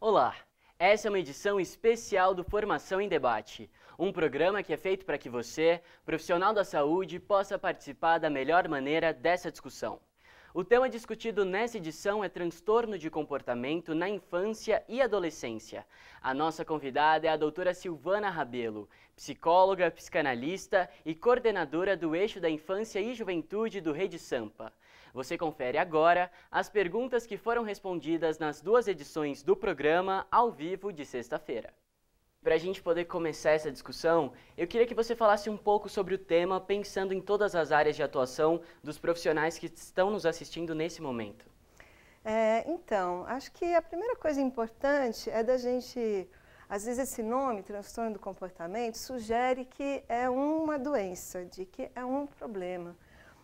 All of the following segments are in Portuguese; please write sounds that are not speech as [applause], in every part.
Olá! Essa é uma edição especial do Formação em Debate, um programa que é feito para que você, profissional da saúde, possa participar da melhor maneira dessa discussão. O tema discutido nessa edição é transtorno de comportamento na infância e adolescência. A nossa convidada é a doutora Silvana Rabelo, psicóloga, psicanalista e coordenadora do Eixo da Infância e Juventude do Rei de Sampa. Você confere agora as perguntas que foram respondidas nas duas edições do programa ao vivo de sexta-feira. Para a gente poder começar essa discussão, eu queria que você falasse um pouco sobre o tema, pensando em todas as áreas de atuação dos profissionais que estão nos assistindo nesse momento. É, então, acho que a primeira coisa importante é da gente. Às vezes, esse nome, transtorno do comportamento, sugere que é uma doença, de que é um problema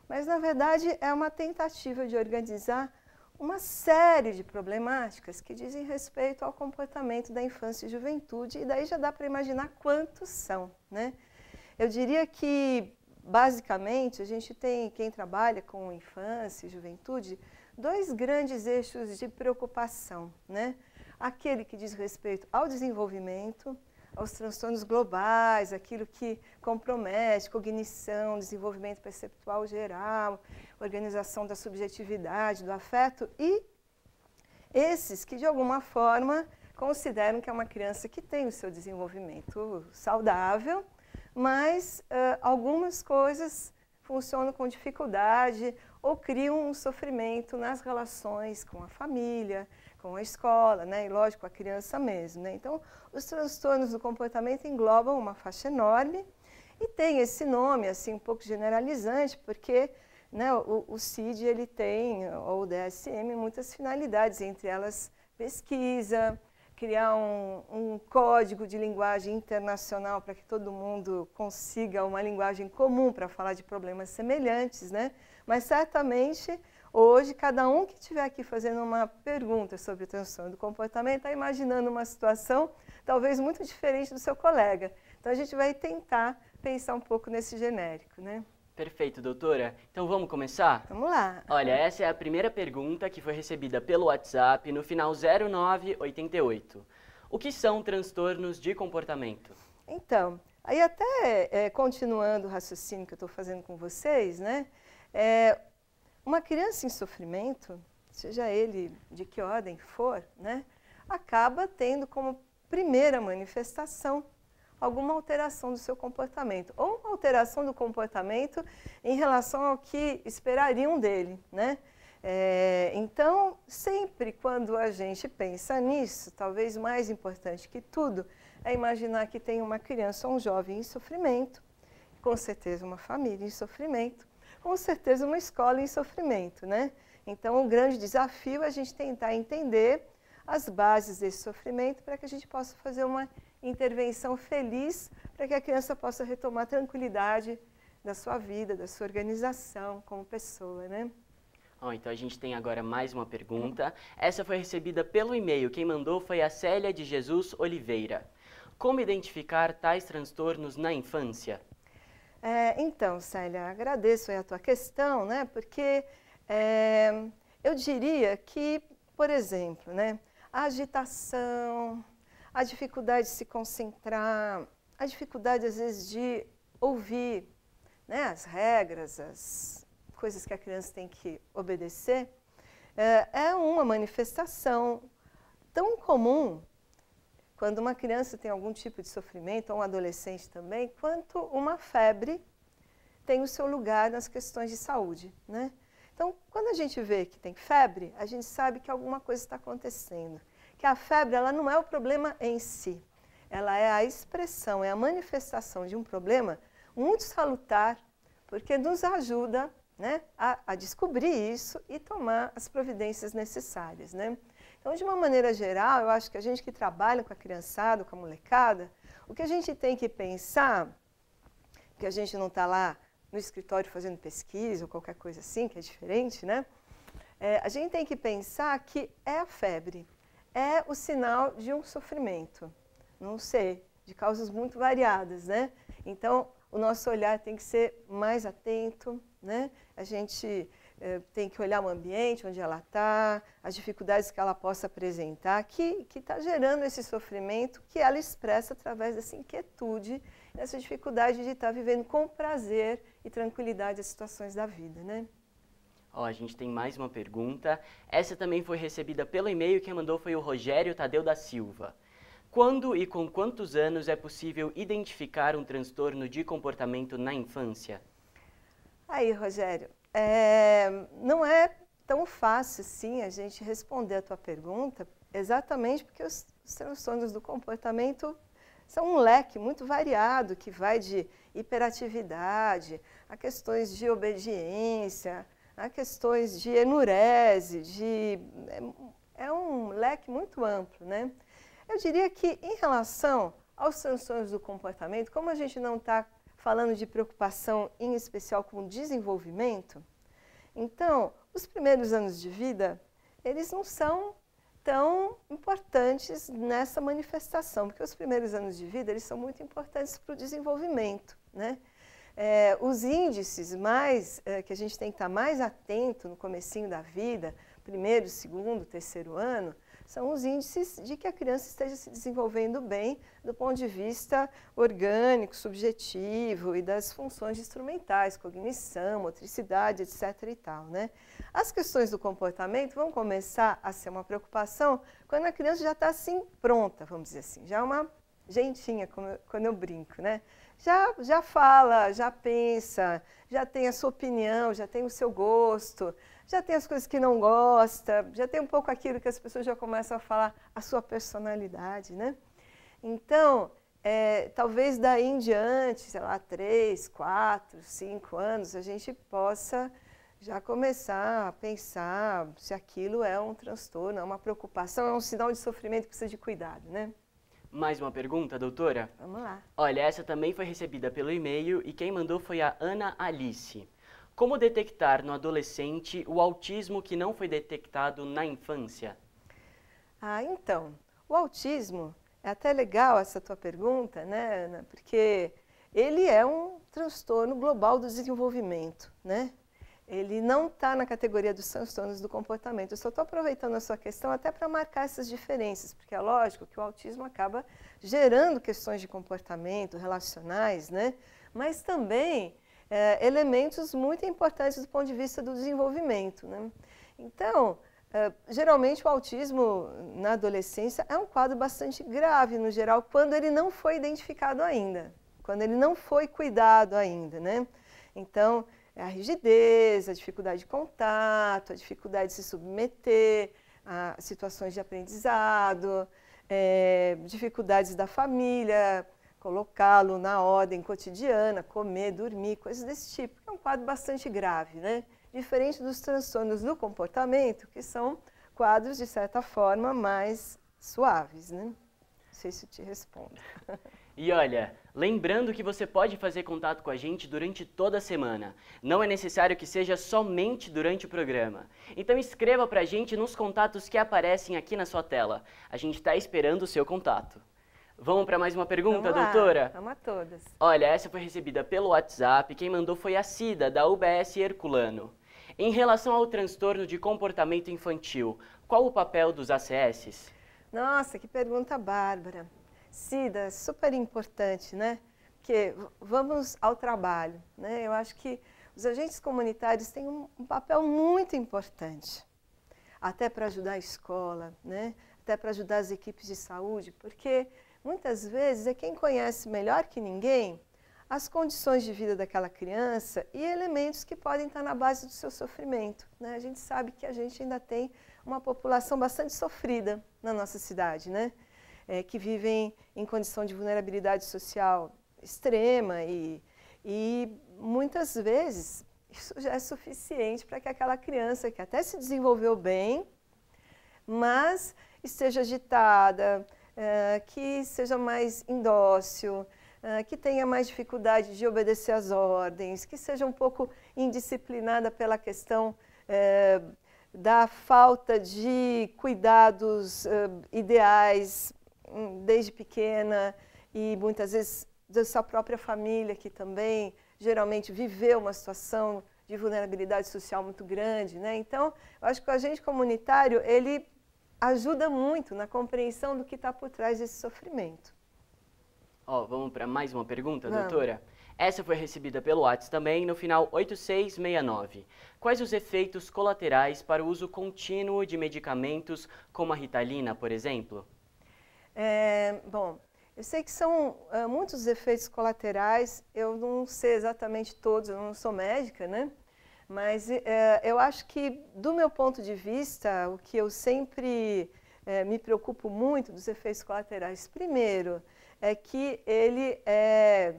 mas na verdade é uma tentativa de organizar uma série de problemáticas que dizem respeito ao comportamento da infância e juventude, e daí já dá para imaginar quantos são. Né? Eu diria que, basicamente, a gente tem, quem trabalha com infância e juventude, dois grandes eixos de preocupação. Né? Aquele que diz respeito ao desenvolvimento, aos transtornos globais, aquilo que compromete cognição, desenvolvimento perceptual geral, organização da subjetividade, do afeto, e esses que, de alguma forma, consideram que é uma criança que tem o seu desenvolvimento saudável, mas uh, algumas coisas funcionam com dificuldade ou criam um sofrimento nas relações com a família, com a escola, né? e lógico, a criança mesmo. Né? Então, os transtornos do comportamento englobam uma faixa enorme e tem esse nome, assim, um pouco generalizante, porque né, o, o CID ele tem, ou o DSM, muitas finalidades, entre elas pesquisa, criar um, um código de linguagem internacional para que todo mundo consiga uma linguagem comum para falar de problemas semelhantes, né? mas certamente Hoje, cada um que estiver aqui fazendo uma pergunta sobre transtorno do comportamento está imaginando uma situação talvez muito diferente do seu colega. Então, a gente vai tentar pensar um pouco nesse genérico, né? Perfeito, doutora. Então vamos começar? Vamos lá. Olha, essa é a primeira pergunta que foi recebida pelo WhatsApp no final 0988. O que são transtornos de comportamento? Então, aí até é, continuando o raciocínio que eu estou fazendo com vocês, né? É, uma criança em sofrimento, seja ele de que ordem for, né, acaba tendo como primeira manifestação alguma alteração do seu comportamento, ou uma alteração do comportamento em relação ao que esperariam dele, né? É, então, sempre quando a gente pensa nisso, talvez mais importante que tudo, é imaginar que tem uma criança ou um jovem em sofrimento, com certeza uma família em sofrimento, com certeza uma escola em sofrimento, né? Então, o um grande desafio é a gente tentar entender as bases desse sofrimento para que a gente possa fazer uma intervenção feliz para que a criança possa retomar a tranquilidade da sua vida, da sua organização como pessoa, né? Oh, então a gente tem agora mais uma pergunta. Essa foi recebida pelo e-mail. Quem mandou foi a Célia de Jesus Oliveira. Como identificar tais transtornos na infância? É, então, Célia, agradeço a tua questão, né? Porque é, eu diria que, por exemplo, né, a agitação, a dificuldade de se concentrar, a dificuldade às vezes de ouvir né, as regras, as coisas que a criança tem que obedecer, é, é uma manifestação tão comum quando uma criança tem algum tipo de sofrimento, ou um adolescente também, quanto uma febre tem o seu lugar nas questões de saúde. Né? Então, quando a gente vê que tem febre, a gente sabe que alguma coisa está acontecendo. Que a febre ela não é o problema em si, ela é a expressão, é a manifestação de um problema muito salutar, porque nos ajuda né, a, a descobrir isso e tomar as providências necessárias. Né? Então, de uma maneira geral, eu acho que a gente que trabalha com a criançada, com a molecada, o que a gente tem que pensar, que a gente não está lá no escritório fazendo pesquisa ou qualquer coisa assim, que é diferente, né? É, a gente tem que pensar que é a febre, é o sinal de um sofrimento, não sei, de causas muito variadas, né? Então, o nosso olhar tem que ser mais atento, né? A gente eh, tem que olhar o ambiente onde ela está, as dificuldades que ela possa apresentar, que está gerando esse sofrimento que ela expressa através dessa inquietude, dessa dificuldade de estar tá vivendo com prazer e tranquilidade as situações da vida, né? Ó, oh, a gente tem mais uma pergunta. Essa também foi recebida pelo e-mail, quem mandou foi o Rogério Tadeu da Silva. Quando e com quantos anos é possível identificar um transtorno de comportamento na infância? Aí, Rogério, é, não é tão fácil, sim, a gente responder a tua pergunta, exatamente porque os, os transtornos do comportamento são um leque muito variado que vai de hiperatividade a questões de obediência, a questões de enurese, de é, é um leque muito amplo, né? Eu diria que em relação aos transtornos do comportamento, como a gente não está falando de preocupação em especial com o desenvolvimento, então, os primeiros anos de vida, eles não são tão importantes nessa manifestação, porque os primeiros anos de vida, eles são muito importantes para o desenvolvimento, né? É, os índices mais é, que a gente tem que estar mais atento no comecinho da vida, primeiro, segundo, terceiro ano, são os índices de que a criança esteja se desenvolvendo bem do ponto de vista orgânico, subjetivo e das funções instrumentais, cognição, motricidade, etc. e tal, né? As questões do comportamento vão começar a ser uma preocupação quando a criança já está assim pronta, vamos dizer assim, já é uma gentinha, eu, quando eu brinco, né? Já, já fala, já pensa, já tem a sua opinião, já tem o seu gosto, já tem as coisas que não gosta, já tem um pouco aquilo que as pessoas já começam a falar, a sua personalidade, né? Então, é, talvez daí em diante, sei lá, três, quatro, cinco anos, a gente possa já começar a pensar se aquilo é um transtorno, é uma preocupação, é um sinal de sofrimento que precisa de cuidado, né? Mais uma pergunta, doutora? Vamos lá. Olha, essa também foi recebida pelo e-mail e quem mandou foi a Ana Alice. Como detectar no adolescente o autismo que não foi detectado na infância? Ah, então, o autismo é até legal essa tua pergunta, né, Ana? Porque ele é um transtorno global do desenvolvimento, né? Ele não está na categoria dos transtornos do comportamento. Eu só estou aproveitando a sua questão até para marcar essas diferenças, porque é lógico que o autismo acaba gerando questões de comportamento relacionais, né? Mas também é, elementos muito importantes do ponto de vista do desenvolvimento. Né? Então, é, geralmente o autismo na adolescência é um quadro bastante grave, no geral, quando ele não foi identificado ainda, quando ele não foi cuidado ainda. Né? Então, é a rigidez, a dificuldade de contato, a dificuldade de se submeter a situações de aprendizado, é, dificuldades da família, colocá-lo na ordem cotidiana, comer, dormir, coisas desse tipo. É um quadro bastante grave, né? Diferente dos transtornos do comportamento, que são quadros, de certa forma, mais suaves, né? Não sei se te respondo. [laughs] E olha, lembrando que você pode fazer contato com a gente durante toda a semana. Não é necessário que seja somente durante o programa. Então escreva pra gente nos contatos que aparecem aqui na sua tela. A gente está esperando o seu contato. Vamos para mais uma pergunta, Vamos doutora? Vamos a todas. Olha, essa foi recebida pelo WhatsApp. Quem mandou foi a Cida, da UBS Herculano. Em relação ao transtorno de comportamento infantil, qual o papel dos ACS? Nossa, que pergunta bárbara. Cida, super importante, né? Porque vamos ao trabalho, né? Eu acho que os agentes comunitários têm um, um papel muito importante, até para ajudar a escola, né? Até para ajudar as equipes de saúde, porque Muitas vezes é quem conhece melhor que ninguém as condições de vida daquela criança e elementos que podem estar na base do seu sofrimento. Né? A gente sabe que a gente ainda tem uma população bastante sofrida na nossa cidade, né? É, que vivem em condição de vulnerabilidade social extrema e, e muitas vezes isso já é suficiente para que aquela criança que até se desenvolveu bem, mas esteja agitada, eh, que seja mais indócil, uh, que tenha mais dificuldade de obedecer às ordens, que seja um pouco indisciplinada pela questão uh, da falta de cuidados ideais hum, desde pequena e muitas vezes da sua própria família, que também geralmente viveu uma situação de vulnerabilidade social muito grande, né? Então, eu acho que o agente comunitário, ele ajuda muito na compreensão do que está por trás desse sofrimento. Ó, oh, vamos para mais uma pergunta, vamos. doutora? Essa foi recebida pelo WhatsApp também no final 8669. Quais os efeitos colaterais para o uso contínuo de medicamentos como a Ritalina, por exemplo? É, bom, eu sei que são muitos eh, muitos efeitos colaterais, eu não sei exatamente todos, eu não sou médica, né? Mas é, eu acho que, do meu ponto de vista, o que eu sempre é, me preocupo muito dos efeitos colaterais, primeiro, é que ele é,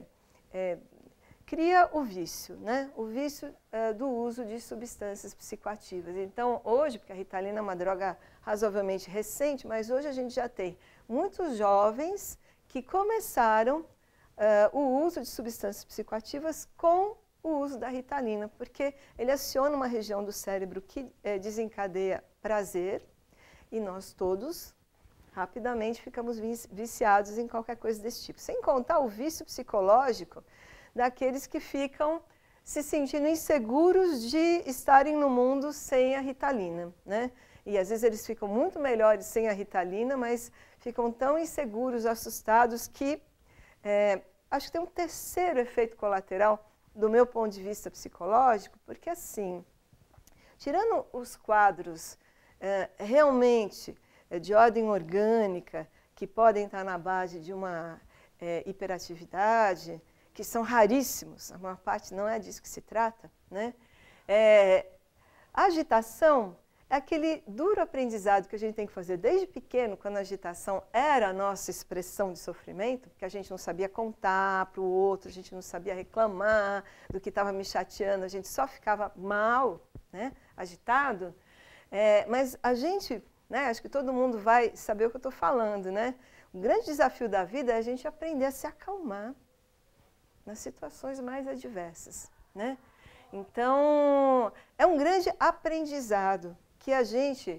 cria o vício, né? o vício do uso de substâncias psicoativas. Então, hoje, porque a Ritalina é uma droga razoavelmente recente, mas hoje a gente já tem muitos jovens que começaram uh, o uso de substâncias psicoativas com o uso da ritalina, porque ele aciona uma região do cérebro que é, desencadeia prazer e nós todos rapidamente ficamos viciados em qualquer coisa desse tipo. Sem contar o vício psicológico daqueles que ficam se sentindo inseguros de estarem no mundo sem a ritalina, né? E às vezes eles ficam muito melhores sem a ritalina, mas ficam tão inseguros, assustados que é, acho que tem um terceiro efeito colateral do meu ponto de vista psicológico, porque assim, tirando os quadros é, realmente é, de ordem orgânica, que podem estar na base de uma é, hiperatividade, que são raríssimos, a maior parte não é disso que se trata, né? a agitação é aquele duro aprendizado que a gente tem que fazer desde pequeno, quando a agitação era a nossa expressão de sofrimento, porque a gente não sabia contar para o outro, a gente não sabia reclamar do que estava me chateando, a gente só ficava mal, né, agitado. É, mas a gente, né, acho que todo mundo vai saber o que eu estou falando, né? O grande desafio da vida é a gente aprender a se acalmar nas situações mais adversas, né? Então, é um grande aprendizado, que a gente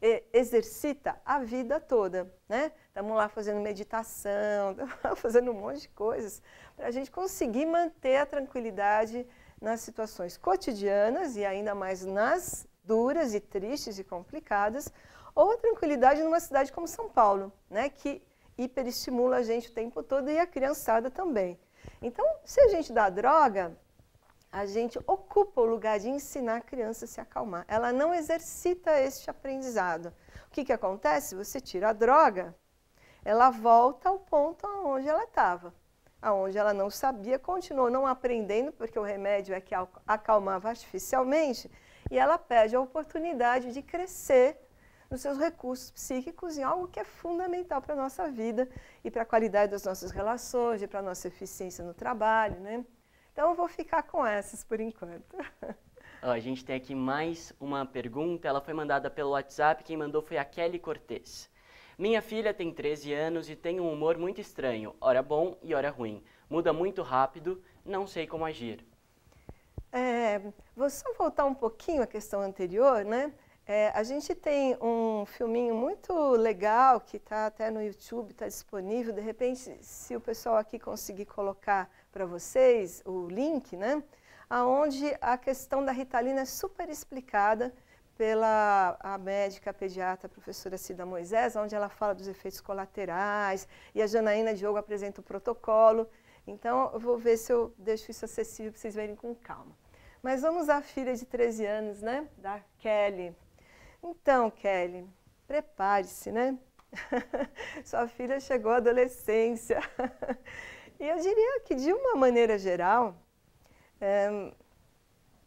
é, exercita a vida toda, né? Estamos lá fazendo meditação, [laughs] fazendo um monte de coisas para a gente conseguir manter a tranquilidade nas situações cotidianas e ainda mais nas duras e tristes e complicadas, ou a tranquilidade numa cidade como São Paulo, né? Que hiperestimula a gente o tempo todo e a criançada também. Então, se a gente dá droga, a gente ocupa o lugar de ensinar a criança a se acalmar. Ela não exercita este aprendizado. O que, que acontece? Você tira a droga, ela volta ao ponto aonde ela estava. Aonde ela não sabia, continuou não aprendendo, porque o remédio é que acalmava artificialmente, e ela perde a oportunidade de crescer nos seus recursos psíquicos em algo que é fundamental para a nossa vida e para a qualidade das nossas relações e para a nossa eficiência no trabalho, né? Então eu vou ficar com essas por enquanto. [laughs] Ó, a gente tem aqui mais uma pergunta, ela foi mandada pelo WhatsApp, quem mandou foi a Kelly Cortez. Minha filha tem 13 anos e tem um humor muito estranho, hora bom e hora ruim. Muda muito rápido, não sei como agir. É, vou só voltar um pouquinho à questão anterior, né? É, a gente tem um filminho muito legal que está até no YouTube, está disponível. De repente, se o pessoal aqui conseguir colocar para vocês o link, né? Aonde a questão da Ritalina é super explicada pela a médica a pediatra a professora Cida Moisés, onde ela fala dos efeitos colaterais, e a Janaína Diogo apresenta o protocolo. Então, eu vou ver se eu deixo isso acessível para vocês verem com calma. Mas vamos à filha de 13 anos, né? Da Kelly. Então, Kelly, prepare-se, né? [laughs] Sua filha chegou à adolescência [laughs] E eu diria que, de uma maneira geral, é,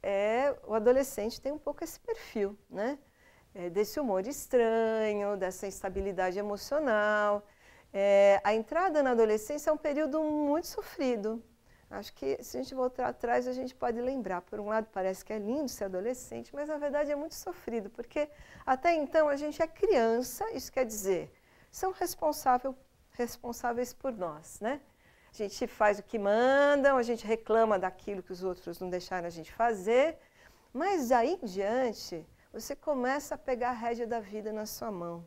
é, o adolescente tem um pouco esse perfil, né? É, desse humor estranho, dessa instabilidade emocional. É, a entrada na adolescência é um período muito sofrido. Acho que se a gente voltar atrás, a gente pode lembrar. Por um lado, parece que é lindo ser adolescente, mas na verdade é muito sofrido, porque até então a gente é criança, isso quer dizer, são responsável, responsáveis por nós, né? A gente faz o que mandam, a gente reclama daquilo que os outros não deixaram a gente fazer, mas aí em diante você começa a pegar a rédea da vida na sua mão,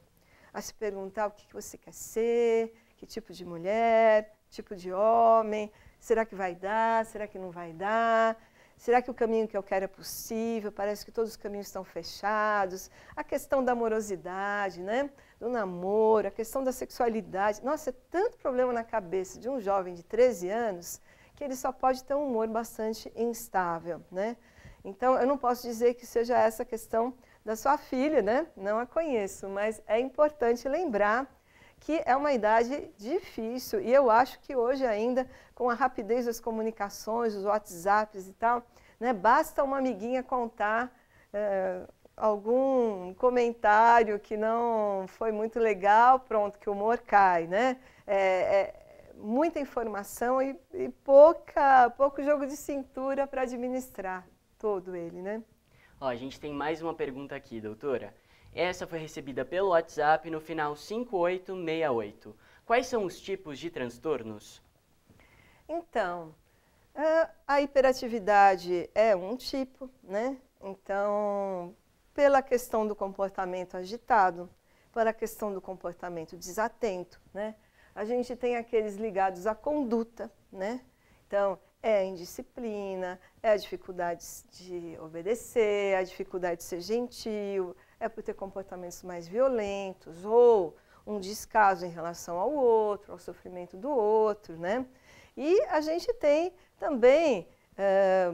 a se perguntar o que você quer ser, que tipo de mulher, tipo de homem, será que vai dar, será que não vai dar, Será que o caminho que eu quero é possível? Parece que todos os caminhos estão fechados. A questão da amorosidade, né? do namoro, a questão da sexualidade. Nossa, é tanto problema na cabeça de um jovem de 13 anos que ele só pode ter um humor bastante instável. Né? Então, eu não posso dizer que seja essa a questão da sua filha, né? não a conheço, mas é importante lembrar que é uma idade difícil e eu acho que hoje ainda, com a rapidez das comunicações, os WhatsApps e tal, né? Basta uma amiguinha contar é, algum comentário que não foi muito legal, pronto, que o humor cai. Né? É, é muita informação e, e, pouca, pouco jogo de cintura para administrar todo ele, né? Ó, a gente tem mais uma pergunta aqui, doutora. Essa foi recebida pelo WhatsApp no final 5868. Quais são os tipos de transtornos? Então, é, a hiperatividade é um tipo, né? Então, pela questão do comportamento agitado, pela questão do comportamento desatento, né? A gente tem aqueles ligados à conduta, né? Então, é a indisciplina, é a dificuldade de obedecer, é a dificuldade de ser gentil, é por ter comportamentos mais violentos ou um descaso em relação ao outro, ao sofrimento do outro, né? E a gente tem também é,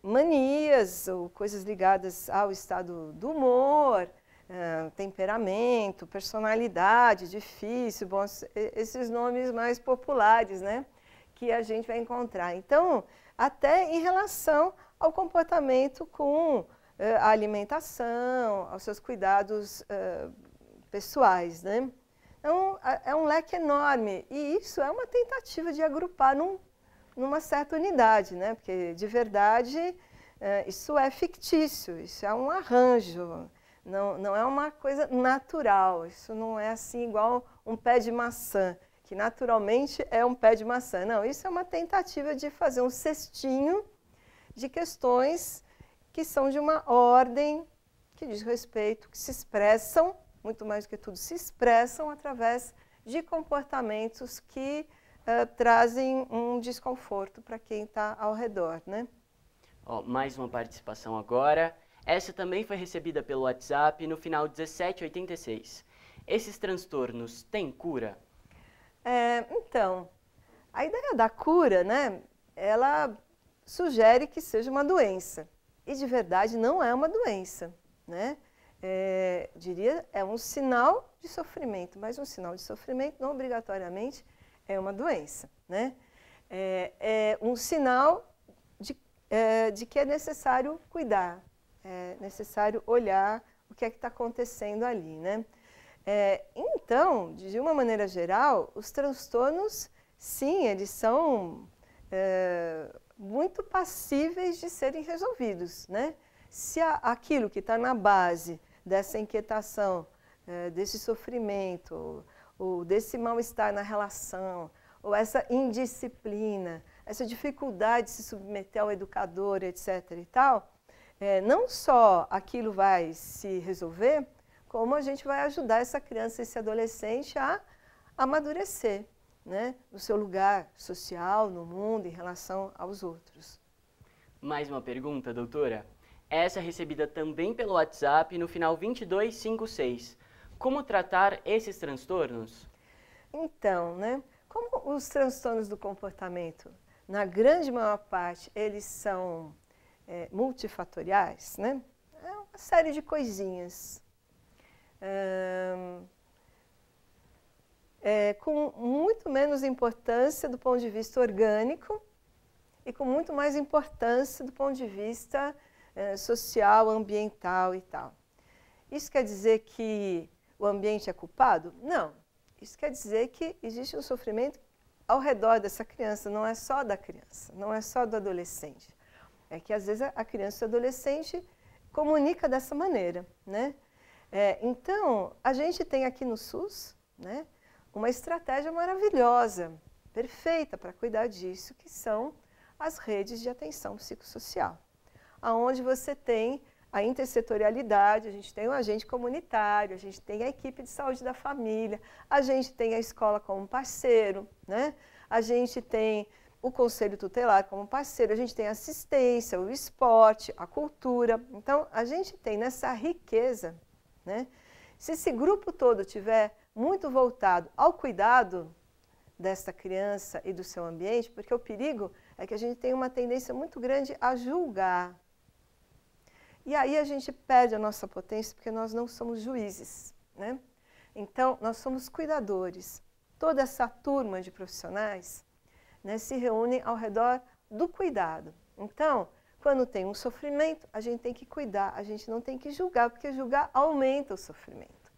manias ou coisas ligadas ao estado do humor, é, temperamento, personalidade, difícil, bons, esses nomes mais populares né, que a gente vai encontrar. Então, até em relação ao comportamento com eh, a alimentação, aos seus cuidados pessoais. Né? Então, é um leque enorme e isso é uma tentativa de agrupar num numa certa unidade, né? porque de verdade é, isso é fictício, isso é um arranjo, não, não é uma coisa natural, isso não é assim igual um pé de maçã, que naturalmente é um pé de maçã. Não, isso é uma tentativa de fazer um cestinho de questões que são de uma ordem que diz respeito, que se expressam, muito mais do que tudo, se expressam através de comportamentos que uh, trazem um desconforto para quem está ao redor, né? Oh, mais uma participação agora. Essa também foi recebida pelo WhatsApp no final 1786. Esses transtornos têm cura? É, então, a ideia da cura, né, ela sugere que seja uma doença. E de verdade não é uma doença, né? É, diria, é um sinal de sofrimento, mas um sinal de sofrimento não obrigatoriamente é uma doença, né? É, é um sinal de, é, de que é necessário cuidar, é necessário olhar o que é que está acontecendo ali, né? É, então, de uma maneira geral, os transtornos, sim, eles são é, muito passíveis de serem resolvidos, né? Se a, aquilo que está na base dessa inquietação, é, desse sofrimento, ou desse mal-estar na relação, ou essa indisciplina, essa dificuldade de se submeter ao educador, etc. e tal, é, não só aquilo vai se resolver, como a gente vai ajudar essa criança, esse adolescente a amadurecer né, no seu lugar social, no mundo, em relação aos outros. Mais uma pergunta, doutora? Essa é recebida também pelo WhatsApp no final 2256. Como tratar esses transtornos? Então, né? Como os transtornos do comportamento, na grande maior parte, eles são é, multifatoriais, né? É uma série de coisinhas. é, com muito menos importância do ponto de vista orgânico e com muito mais importância do ponto de vista é, social, ambiental e tal. Isso quer dizer que o ambiente é culpado? Não. Isso quer dizer que existe um sofrimento ao redor dessa criança, não é só da criança, não é só do adolescente. É que às vezes a criança e o adolescente comunica dessa maneira, né? É, então, a gente tem aqui no SUS, né, uma estratégia maravilhosa, perfeita para cuidar disso, que são as redes de atenção psicossocial, aonde você tem a intersetorialidade, a gente tem o um agente comunitário, a gente tem a equipe de saúde da família, a gente tem a escola como parceiro, né? a gente tem o conselho tutelar como parceiro, a gente tem a assistência, o esporte, a cultura. Então, a gente tem nessa riqueza. Né? Se esse grupo todo tiver muito voltado ao cuidado desta criança e do seu ambiente, porque o perigo é que a gente tem uma tendência muito grande a julgar e aí a gente perde a nossa potência porque nós não somos juízes, né? Então, nós somos cuidadores. Toda essa turma de profissionais né, se reúne ao redor do cuidado. Então, quando tem um sofrimento, a gente tem que cuidar, a gente não tem que julgar, porque julgar aumenta o sofrimento.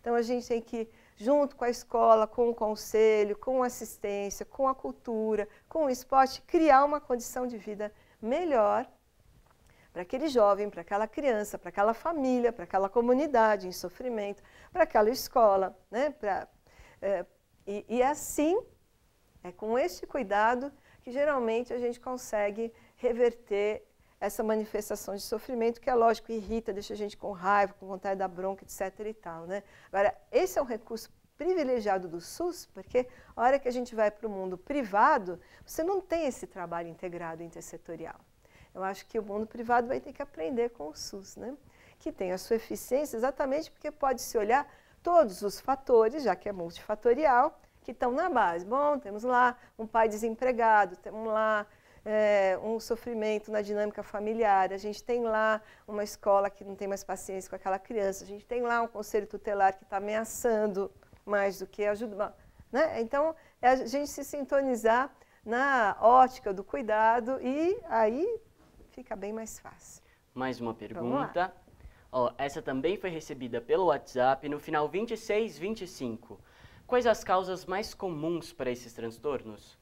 Então, a gente tem que, junto com a escola, com o conselho, com a assistência, com a cultura, com o esporte, criar uma condição de vida melhor para aquele jovem, para aquela criança, para aquela família, para aquela comunidade em sofrimento, para aquela escola. Né? Pra, é, e, e assim, é com este cuidado que geralmente a gente consegue reverter essa manifestação de sofrimento, que é lógico, irrita, deixa a gente com raiva, com vontade da bronca, etc. e tal. Né? Agora, esse é um recurso privilegiado do SUS, porque a hora que a gente vai para o mundo privado, você não tem esse trabalho integrado intersetorial. Eu acho que o mundo privado vai ter que aprender com o SUS, né? que tem a sua eficiência exatamente porque pode-se olhar todos os fatores, já que é multifatorial, que estão na base. Bom, temos lá um pai desempregado, temos lá é, um sofrimento na dinâmica familiar, a gente tem lá uma escola que não tem mais paciência com aquela criança, a gente tem lá um conselho tutelar que está ameaçando mais do que ajudar. Né? Então, é a gente se sintonizar na ótica do cuidado e aí fica bem mais fácil. Mais uma pergunta. Ó, essa também foi recebida pelo WhatsApp no final 2625. Quais as causas mais comuns para esses transtornos?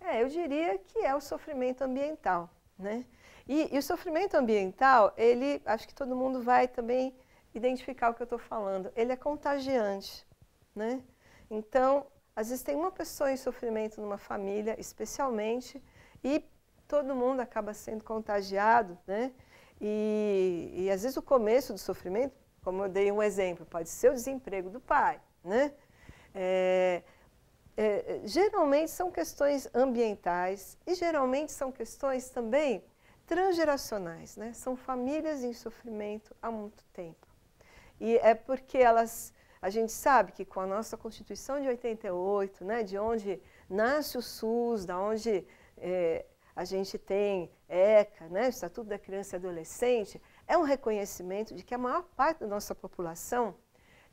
É, eu diria que é o sofrimento ambiental, né? E, e o sofrimento ambiental, ele, acho que todo mundo vai também identificar o que eu estou falando. Ele é contagiante, né? Então, às vezes tem uma pessoa em sofrimento numa família, especialmente, e todo mundo acaba sendo contagiado, né? E, e às vezes o começo do sofrimento, como eu dei um exemplo, pode ser o desemprego do pai, né? É, é, geralmente são questões ambientais e geralmente são questões também transgeracionais, né? São famílias em sofrimento há muito tempo. E é porque elas, a gente sabe que com a nossa Constituição de 88, né, de onde nasce o SUS, da onde é, a gente tem ECA, né, Estatuto da Criança e Adolescente, é um reconhecimento de que a maior parte da nossa população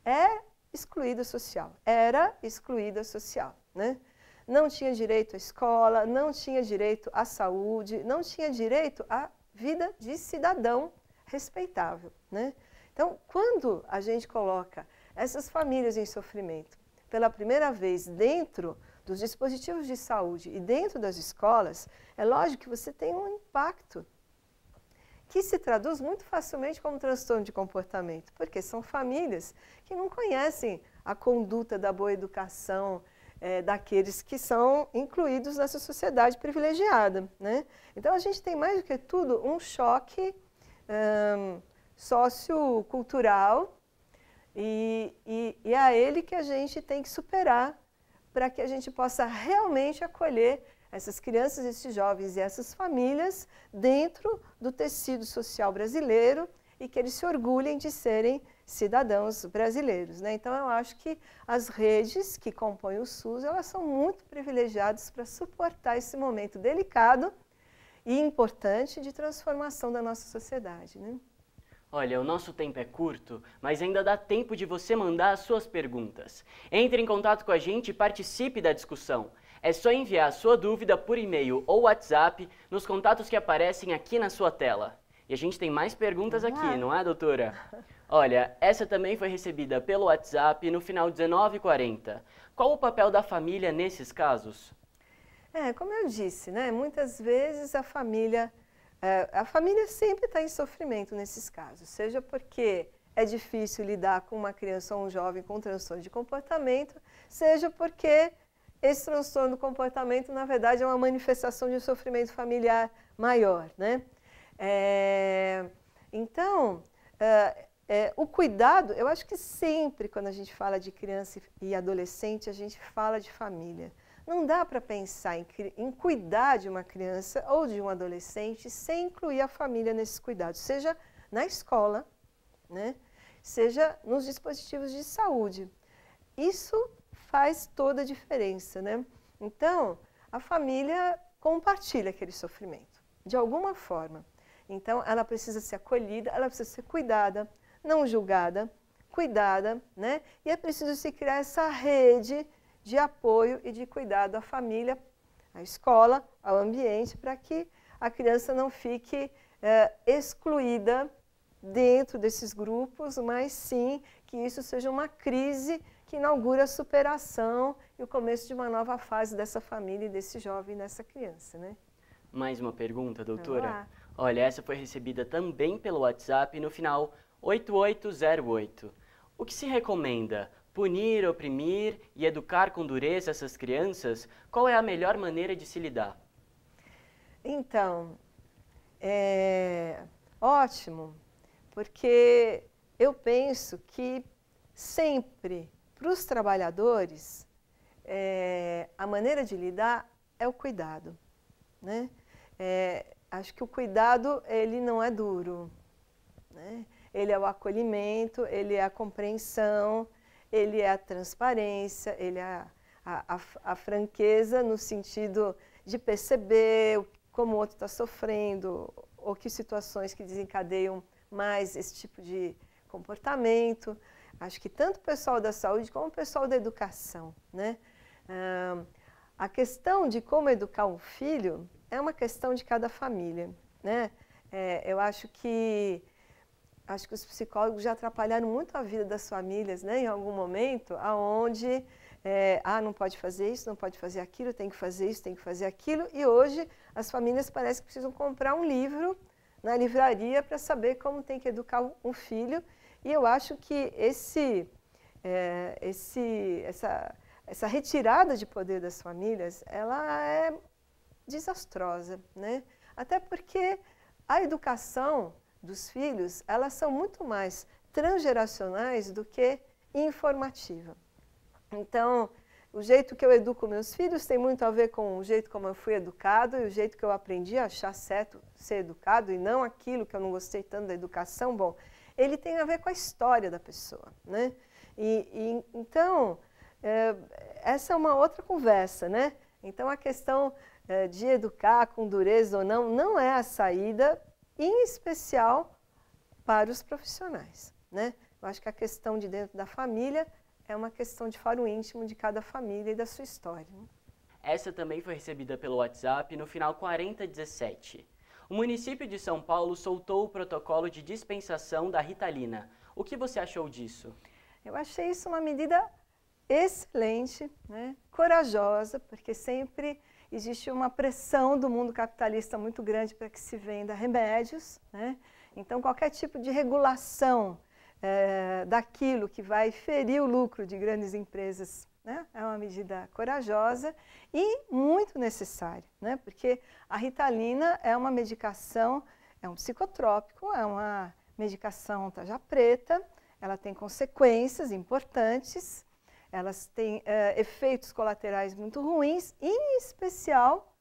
é excluída social, era excluída social. Né? Não tinha direito à escola, não tinha direito à saúde, não tinha direito à vida de cidadão respeitável. Né? Então, quando a gente coloca essas famílias em sofrimento pela primeira vez dentro dos dispositivos de saúde e dentro das escolas, é lógico que você tem um impacto que se traduz muito facilmente como transtorno de comportamento, porque são famílias que não conhecem a conduta da boa educação é, daqueles que são incluídos nessa sociedade privilegiada. Né? Então a gente tem mais do que tudo um choque um, sociocultural e, e, e é a ele que a gente tem que superar para que a gente possa realmente acolher essas crianças, esses jovens e essas famílias dentro do tecido social brasileiro e que eles se orgulhem de serem cidadãos brasileiros. Né? Então, eu acho que as redes que compõem o SUS, elas são muito privilegiadas para suportar esse momento delicado e importante de transformação da nossa sociedade. Né? Olha, o nosso tempo é curto, mas ainda dá tempo de você mandar as suas perguntas. Entre em contato com a gente e participe da discussão. É só enviar a sua dúvida por e-mail ou WhatsApp nos contatos que aparecem aqui na sua tela. E a gente tem mais perguntas aqui, não é, doutora? [laughs] Olha, essa também foi recebida pelo WhatsApp no final 1940. Qual o papel da família nesses casos? É, como eu disse, né? Muitas vezes a família é, a família sempre está em sofrimento nesses casos, seja porque é difícil lidar com uma criança ou um jovem com transtorno de comportamento, seja porque esse transtorno do comportamento, na verdade, é uma manifestação de um sofrimento familiar maior. Né? É, então, é, é, o cuidado, eu acho que sempre quando a gente fala de criança e adolescente, a gente fala de família. Não dá para pensar em, em, cuidar de uma criança ou de um adolescente sem incluir a família nesses cuidados, seja na escola, né? seja nos dispositivos de saúde. Isso faz toda a diferença. Né? Então, a família compartilha aquele sofrimento, de alguma forma. Então, ela precisa ser acolhida, ela precisa ser cuidada, não julgada, cuidada, né? E é preciso se criar essa rede de apoio e de cuidado à família, à escola, ao ambiente, para que a criança não fique é, excluída dentro desses grupos, mas sim que isso seja uma crise que inaugura a superação e o começo de uma nova fase dessa família e desse jovem e dessa criança, né? Mais uma pergunta, doutora. Olha, essa foi recebida também pelo WhatsApp no final 8808. O que se recomenda? punir, oprimir e educar com dureza essas crianças, qual é a melhor maneira de se lidar? Então, é ótimo, porque eu penso que sempre para os trabalhadores é, a maneira de lidar é o cuidado, né? É, acho que o cuidado ele não é duro, né? Ele é o acolhimento, ele é a compreensão, ele é a transparência, ele é a, a, a, a franqueza no sentido de perceber como o outro está sofrendo, ou que situações que desencadeiam mais esse tipo de comportamento. Acho que tanto o pessoal da saúde como o pessoal da educação, né? Ah, a questão de como educar um filho é uma questão de cada família, né? É, eu acho que acho que os psicólogos já atrapalharam muito a vida das famílias, né? Em algum momento, aonde é, ah, não pode fazer isso, não pode fazer aquilo, tem que fazer isso, tem que fazer aquilo. E hoje as famílias parecem que precisam comprar um livro na livraria para saber como tem que educar um filho. E eu acho que esse, é, esse, essa, essa retirada de poder das famílias, ela é desastrosa, né? Até porque a educação dos filhos, elas são muito mais transgeracionais do que informativa. Então, o jeito que eu educo meus filhos tem muito a ver com o jeito como eu fui educado e o jeito que eu aprendi a achar certo ser educado e não aquilo que eu não gostei tanto da educação. Bom, ele tem a ver com a história da pessoa, né? E, e então é, essa é uma outra conversa, né? Então a questão é, de educar com dureza ou não não é a saída em especial para os profissionais. Né? Eu acho que a questão de dentro da família é uma questão de faro íntimo de cada família e da sua história. Né? Essa também foi recebida pelo WhatsApp no final 4017. O município de São Paulo soltou o protocolo de dispensação da Ritalina. O que você achou disso? Eu achei isso uma medida excelente, né? corajosa, porque sempre existe uma pressão do mundo capitalista muito grande para que se venda remédios. Né? Então, qualquer tipo de regulação é, daquilo que vai ferir o lucro de grandes empresas né? é uma medida corajosa e muito necessária, né? porque a ritalina é uma medicação, é um psicotrópico, é uma medicação tarja preta, ela tem consequências importantes elas têm eh, efeitos colaterais muito ruins, em especial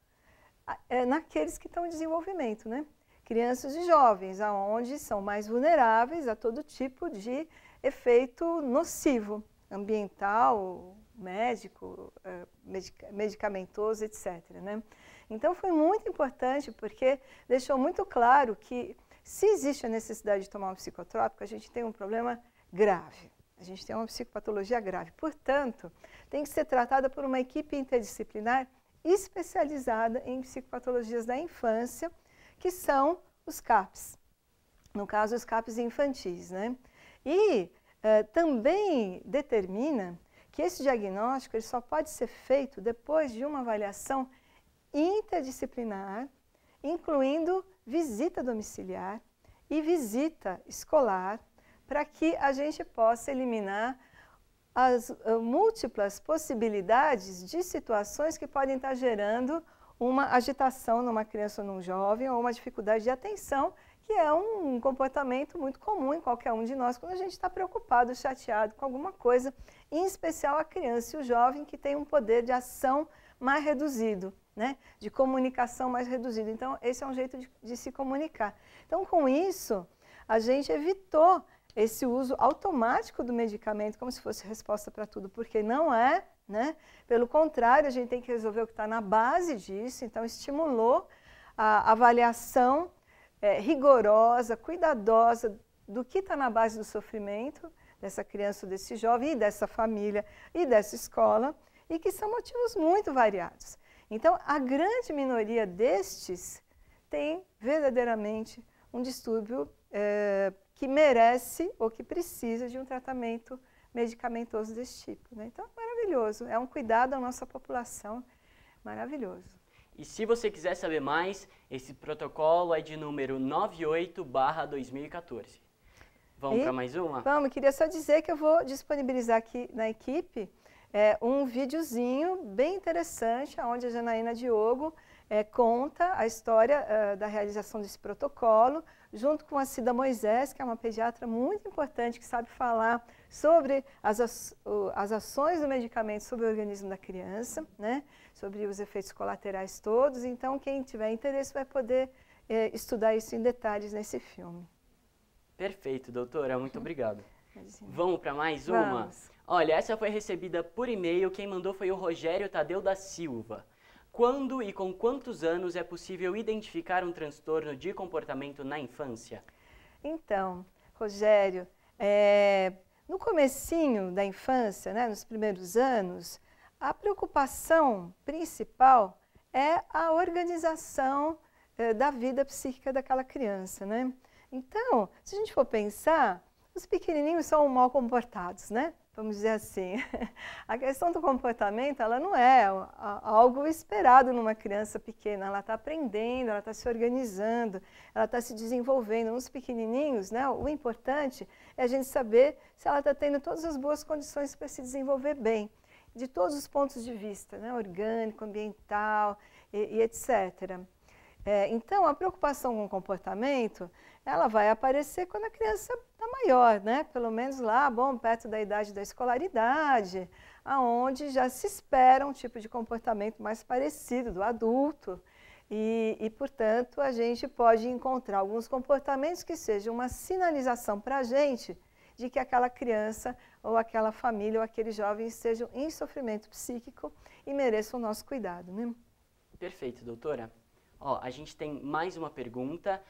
eh, naqueles que estão em desenvolvimento, né? Crianças e jovens, aonde são mais vulneráveis a todo tipo de efeito nocivo, ambiental, médico, eh, medicamentoso, etc. Né? Então foi muito importante porque deixou muito claro que se existe a necessidade de tomar um psicotrópico, a gente tem um problema grave. A gente tem uma psicopatologia grave. Portanto, tem que ser tratada por uma equipe interdisciplinar especializada em psicopatologias da infância, que são os CAPs. No caso, os CAPs infantis. Né? E eh, também determina que esse diagnóstico ele só pode ser feito depois de uma avaliação interdisciplinar, incluindo visita domiciliar e visita escolar para que a gente possa eliminar as uh, múltiplas possibilidades de situações que podem estar gerando uma agitação numa criança ou num jovem ou uma dificuldade de atenção, que é um, comportamento muito comum em qualquer um de nós quando a gente está preocupado, chateado com alguma coisa, em especial a criança e o jovem que tem um poder de ação mais reduzido. Né, de comunicação mais reduzido. Então, esse é um jeito de, de se comunicar. Então, com isso, a gente evitou esse uso automático do medicamento como se fosse resposta para tudo, porque não é, né? Pelo contrário, a gente tem que resolver o que está na base disso, então estimulou a avaliação é, rigorosa, cuidadosa do que está na base do sofrimento dessa criança, desse jovem e dessa família e dessa escola, e que são motivos muito variados. Então, a grande minoria destes tem verdadeiramente um distúrbio é, que merece ou que precisa de um tratamento medicamentoso desse tipo. Né? Então, é maravilhoso. É um cuidado à nossa população maravilhoso. E se você quiser saber mais, esse protocolo é de número 98-2014. Vamos para mais uma? Vamos, queria só dizer que eu vou disponibilizar aqui na equipe é, um videozinho bem interessante, onde a Janaína Diogo é, conta a história da realização desse protocolo, junto com a Cida Moisés, que é uma pediatra muito importante, que sabe falar sobre as, as ações do medicamento sobre o organismo da criança, né? sobre os efeitos colaterais todos. Então, quem tiver interesse vai poder eh, estudar isso em detalhes nesse filme. Perfeito, doutora. Muito obrigado. Imagina. Vamos para mais uma? Vamos. Olha, essa foi recebida por e-mail. Quem mandou foi o Rogério Tadeu da Silva. Quando e com quantos anos é possível identificar um transtorno de comportamento na infância? Então, Rogério, é, no comecinho da infância, né, nos primeiros anos, a preocupação principal é a organização é, da vida psíquica daquela criança, né? Então, se a gente for pensar, os pequenininhos são mal comportados, né? vamos dizer assim, [laughs] a questão do comportamento, ela não é algo esperado numa criança pequena, ela está aprendendo, ela está se organizando, ela está se desenvolvendo. Nos pequenininhos, né, o importante é a gente saber se ela está tendo todas as boas condições para se desenvolver bem, de todos os pontos de vista, né, orgânico, ambiental e, e etc. É, então, a preocupação com o comportamento ela vai aparecer quando a criança está maior, né? Pelo menos lá, bom, perto da idade da escolaridade, aonde já se espera um tipo de comportamento mais parecido do adulto. E, e portanto, a gente pode encontrar alguns comportamentos que sejam uma sinalização para a gente de que aquela criança ou aquela família ou aquele jovem estejam em sofrimento psíquico e mereçam o nosso cuidado. Né? Perfeito, doutora. Ó, a gente tem mais uma pergunta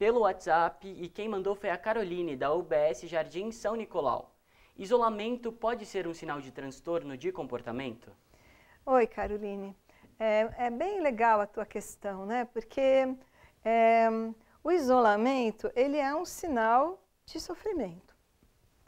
pelo WhatsApp e quem mandou foi a Caroline, da UBS Jardim São Nicolau. Isolamento pode ser um sinal de transtorno de comportamento? Oi, Caroline. É, é bem legal a tua questão, né? Porque é, o isolamento, ele é um sinal de sofrimento.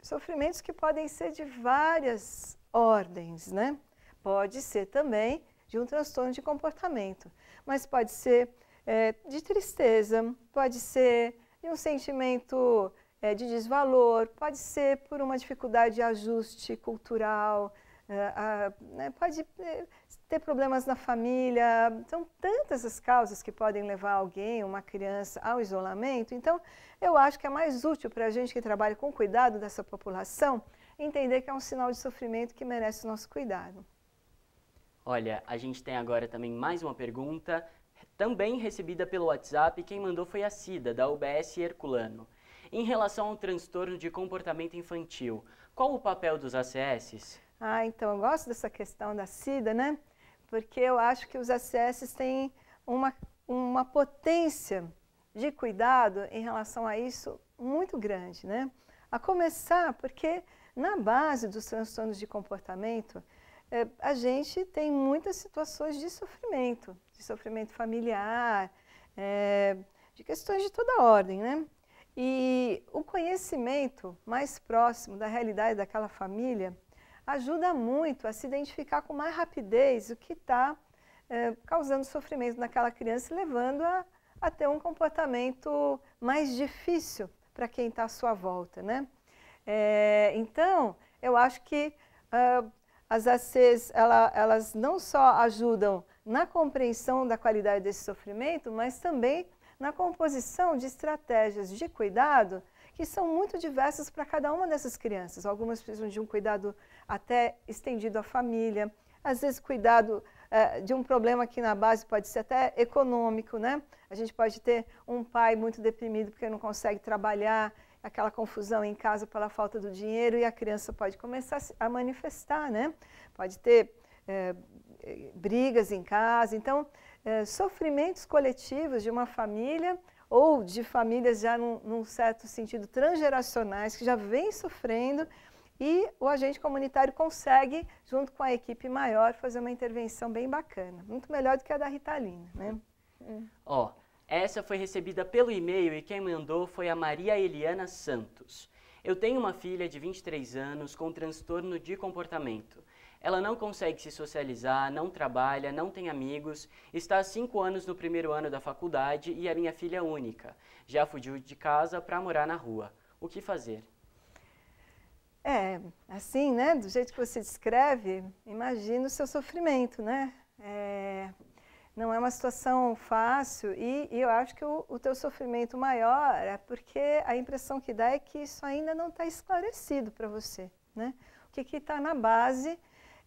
Sofrimentos que podem ser de várias ordens, né? Pode ser também de um transtorno de comportamento, mas pode ser é, de tristeza, pode ser de um sentimento é, de desvalor, pode ser por uma dificuldade de ajuste cultural, é, a, né, pode é, ter problemas na família. São tantas as causas que podem levar alguém, uma criança, ao isolamento. Então, eu acho que é mais útil para a gente que trabalha com cuidado dessa população entender que é um sinal de sofrimento que merece o nosso cuidado. Olha, a gente tem agora também mais uma pergunta também recebida pelo WhatsApp, quem mandou foi a Cida, da UBS Herculano. Em relação ao transtorno de comportamento infantil, qual o papel dos ACS? Ah, então eu gosto dessa questão da Cida, né? Porque eu acho que os ACS têm uma, uma potência de cuidado em relação a isso muito grande, né? A começar porque na base dos transtornos de comportamento é, a gente tem muitas situações de sofrimento, de sofrimento familiar, é, de questões de toda ordem, né? E o conhecimento mais próximo da realidade daquela família ajuda muito a se identificar com mais rapidez o que está é, causando sofrimento naquela criança, levando a, a ter um comportamento mais difícil para quem está à sua volta, né? É, então, eu acho que uh, as ACs ela, elas não só ajudam na compreensão da qualidade desse sofrimento, mas também na composição de estratégias de cuidado que são muito diversas para cada uma dessas crianças. Algumas precisam de um cuidado até estendido à família, às vezes cuidado é, de um problema que na base pode ser até econômico, né? A gente pode ter um pai muito deprimido porque não consegue trabalhar aquela confusão em casa pela falta do dinheiro e a criança pode começar a manifestar, né? Pode ter é, brigas em casa. Então, é, sofrimentos coletivos de uma família ou de famílias já num, num certo sentido transgeracionais que já vem sofrendo e o agente comunitário consegue, junto com a equipe maior, fazer uma intervenção bem bacana, muito melhor do que a da Ritalina, né? Ó, hum. oh, essa foi recebida pelo e-mail e quem mandou foi a Maria Eliana Santos. Eu tenho uma filha de 23 anos com transtorno de comportamento. Ela não consegue se socializar, não trabalha, não tem amigos, está há 5 anos no primeiro ano da faculdade e é minha filha única. Já fugiu de casa para morar na rua. O que fazer? É, assim, né? Do jeito que você descreve, imagina o seu sofrimento, né? É, não é uma situação fácil e, e eu acho que o, o, teu sofrimento maior é porque a impressão que dá é que isso ainda não está esclarecido para você, né? O que está na base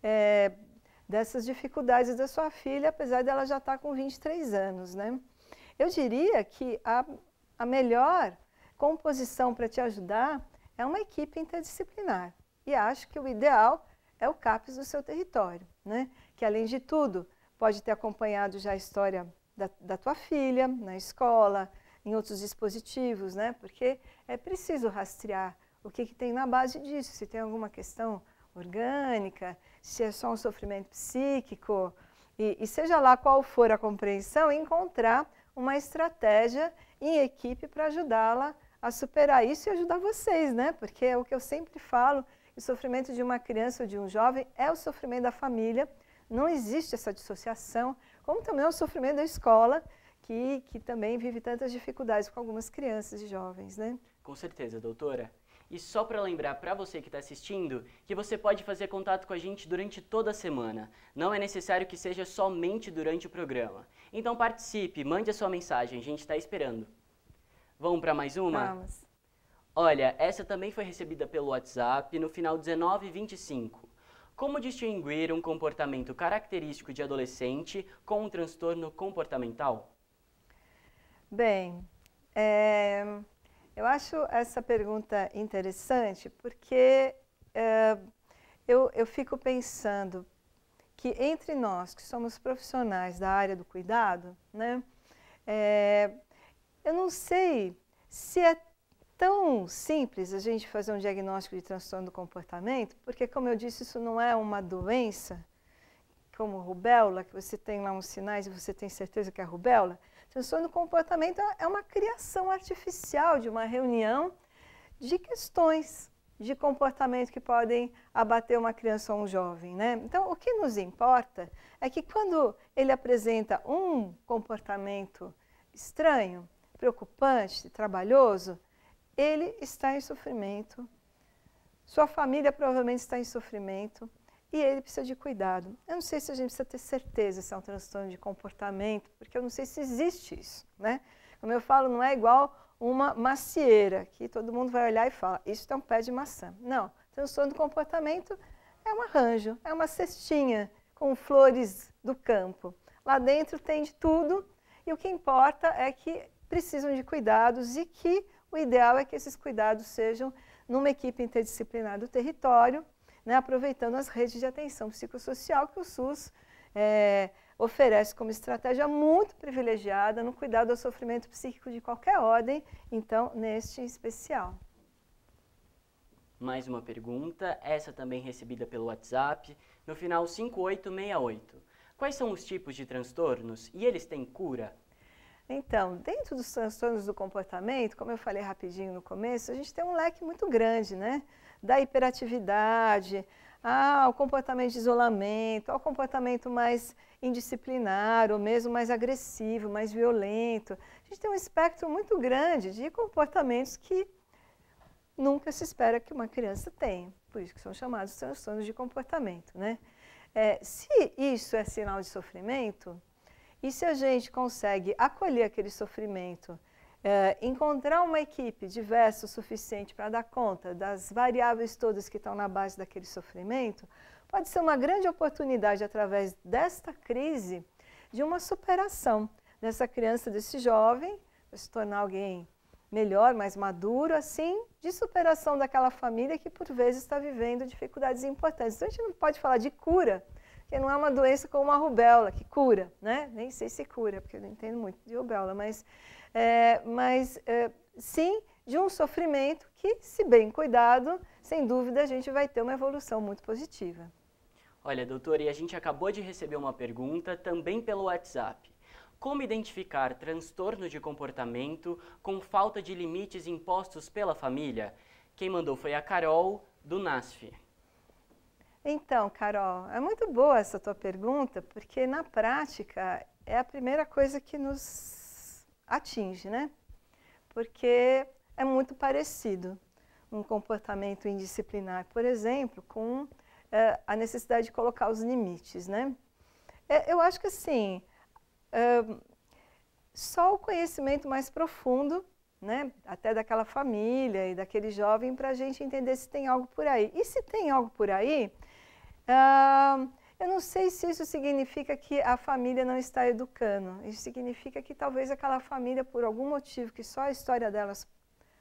é, dessas dificuldades da sua filha, apesar dela já estar tá com 23 anos, né? Eu diria que a, a melhor composição para te ajudar é uma equipe interdisciplinar e acho que o ideal é o CAPES do seu território, né? Que além de tudo pode ter acompanhado já a história da, da tua filha na escola, em outros dispositivos, né? Porque é preciso rastrear o que, que tem na base disso, se tem alguma questão orgânica, se é só um sofrimento psíquico, e, e seja lá qual for a compreensão, encontrar uma estratégia em equipe para ajudá-la a superar isso e ajudar vocês, né? Porque é o que eu sempre falo, o sofrimento de uma criança ou de um jovem é o sofrimento da família, não existe essa dissociação, como também é o sofrimento da escola, que, que também vive tantas dificuldades com algumas crianças e jovens, né? Com certeza, doutora. E só para lembrar para você que está assistindo, que você pode fazer contato com a gente durante toda a semana. Não é necessário que seja somente durante o programa. Então participe, mande a sua mensagem, a gente está esperando. Vamos para mais uma? Vamos. Olha, essa também foi recebida pelo WhatsApp no final 1925. Como distinguir um comportamento característico de adolescente com um transtorno comportamental? Bem, é, eu acho essa pergunta interessante porque é, eu, eu fico pensando que entre nós que somos profissionais da área do cuidado, né, é, eu não sei se é tão simples a gente fazer um diagnóstico de transtorno do comportamento, porque, como eu disse, isso não é uma doença como rubéola, que você tem lá uns sinais e você tem certeza que é rubéola. Transtorno do comportamento é, é uma criação artificial de uma reunião de questões de comportamento que podem abater uma criança ou um jovem, né? Então, o que nos importa é que quando ele apresenta um comportamento estranho, preocupante, trabalhoso, ele está em sofrimento, sua família provavelmente está em sofrimento e ele precisa de cuidado. Eu não sei se a gente precisa ter certeza se é um transtorno de comportamento, porque eu não sei se existe isso, né? Como eu falo, não é igual uma macieira, que todo mundo vai olhar e fala, isso é um pé de maçã. Não, transtorno de comportamento é um arranjo, é uma cestinha com flores do campo. Lá dentro tem de tudo e o que importa é que precisam de cuidados e que o ideal é que esses cuidados sejam numa equipe interdisciplinar do território, né, aproveitando as redes de atenção psicossocial que o SUS é, oferece como estratégia muito privilegiada no cuidado ao sofrimento psíquico de qualquer ordem, então neste especial. Mais uma pergunta, essa também recebida pelo WhatsApp, no final 5868. Quais são os tipos de transtornos e eles têm cura? Então, dentro dos transtornos do comportamento, como eu falei rapidinho no começo, a gente tem um leque muito grande, né? Da hiperatividade, ao comportamento de isolamento, ao comportamento mais indisciplinar, ou mesmo mais agressivo, mais violento. A gente tem um espectro muito grande de comportamentos que nunca se espera que uma criança tenha. Por isso que são chamados transtornos de comportamento, né? É, se isso é sinal de sofrimento, e se a gente consegue acolher aquele sofrimento, é, encontrar uma equipe diversa o suficiente para dar conta das variáveis todas que estão na base daquele sofrimento, pode ser uma grande oportunidade através desta crise de uma superação dessa criança, desse jovem, para se tornar alguém melhor, mais maduro, assim, de superação daquela família que por vezes está vivendo dificuldades importantes. Então a gente não pode falar de cura que não é uma doença como a rubéola, que cura, né? Nem sei se cura, porque eu não entendo muito de rubéola, mas, é, mas é, sim de um sofrimento que, se bem cuidado, sem dúvida a gente vai ter uma evolução muito positiva. Olha, doutora, e a gente acabou de receber uma pergunta também pelo WhatsApp. Como identificar transtorno de comportamento com falta de limites impostos pela família? Quem mandou foi a Carol, do NASF. Então, Carol, é muito boa essa tua pergunta, porque na prática é a primeira coisa que nos atinge, né? Porque é muito parecido um comportamento indisciplinar, por exemplo, com é, a necessidade de colocar os limites, né? É, eu acho que assim, é, só o conhecimento mais profundo, né, até daquela família e daquele jovem, para a gente entender se tem algo por aí. E se tem algo por aí, eu não sei se isso significa que a família não está educando. Isso significa que talvez aquela família, por algum motivo que só a história delas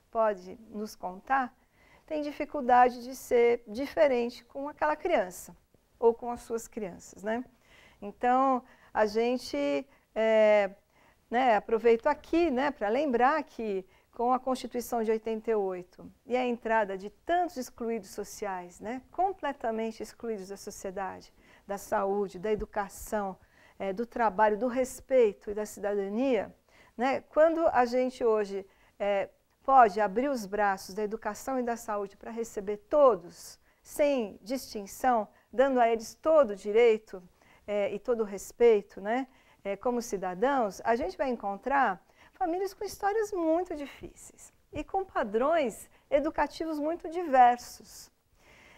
pode nos contar, tem dificuldade de ser diferente com aquela criança ou com as suas crianças, né? Então a gente é, né, aproveito aqui, né, para lembrar que com a Constituição de 88 e a entrada de tantos excluídos sociais, né, completamente excluídos da sociedade, da saúde, da educação, é, do trabalho, do respeito e da cidadania, né, quando a gente hoje é, pode abrir os braços da educação e da saúde para receber todos, sem distinção, dando a eles todo o direito é, e todo o respeito, né, como cidadãos, a gente vai encontrar famílias com histórias muito difíceis e com padrões educativos muito diversos.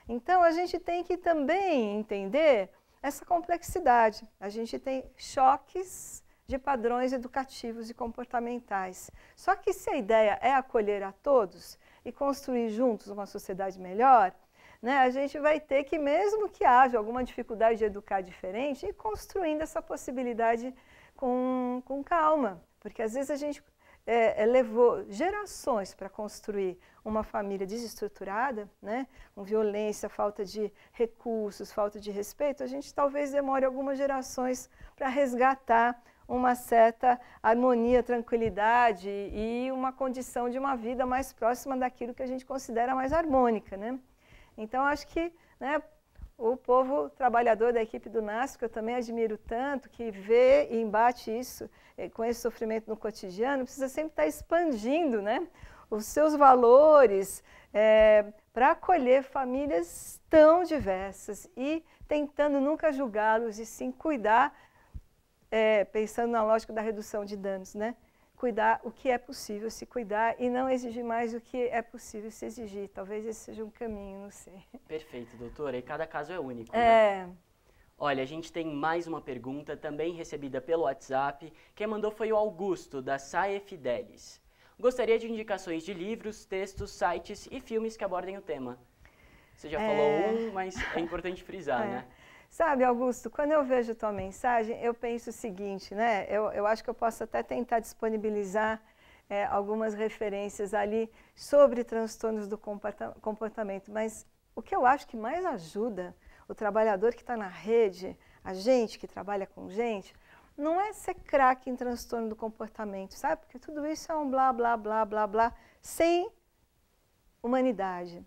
Então, a gente tem que também entender essa complexidade. A gente tem choques de padrões educativos e comportamentais. Só que se a ideia é acolher a todos e construir juntos uma sociedade melhor, né, a gente vai ter que, mesmo que haja alguma dificuldade de educar diferente, ir construindo essa possibilidade com, com calma, porque às vezes a gente é, é levou gerações para construir uma família desestruturada, né, com violência, falta de recursos, falta de respeito, a gente talvez demore algumas gerações para resgatar uma certa harmonia, tranquilidade e uma condição de uma vida mais próxima daquilo que a gente considera mais harmônica. Né? Então, acho que né, o povo trabalhador da equipe do NASCO, que eu também admiro tanto, que vê e embate isso eh, com esse sofrimento no cotidiano, precisa sempre estar expandindo né, os seus valores é, eh, para acolher famílias tão diversas e tentando nunca julgá-los e sim cuidar, é, pensando na lógica da redução de danos, né? cuidar o que é possível se cuidar e não exigir mais o que é possível se exigir. Talvez esse seja um caminho, não sei. Perfeito, doutora. E cada caso é único. Né? É. Né? Olha, a gente tem mais uma pergunta, também recebida pelo WhatsApp. Quem mandou foi o Augusto, da SAE Fidelis. Gostaria de indicações de livros, textos, sites e filmes que abordem o tema. Você já é... falou um, mas é importante frisar, é. né? Sabe, Augusto, quando eu vejo tua mensagem, eu penso o seguinte, né? Eu, eu acho que eu posso até tentar disponibilizar é, algumas referências ali sobre transtornos do comportamento, mas o que eu acho que mais ajuda o trabalhador que está na rede, a gente que trabalha com gente, não é ser craque em transtorno do comportamento, sabe? Porque tudo isso é um blá, blá, blá, blá, blá, sem humanidade.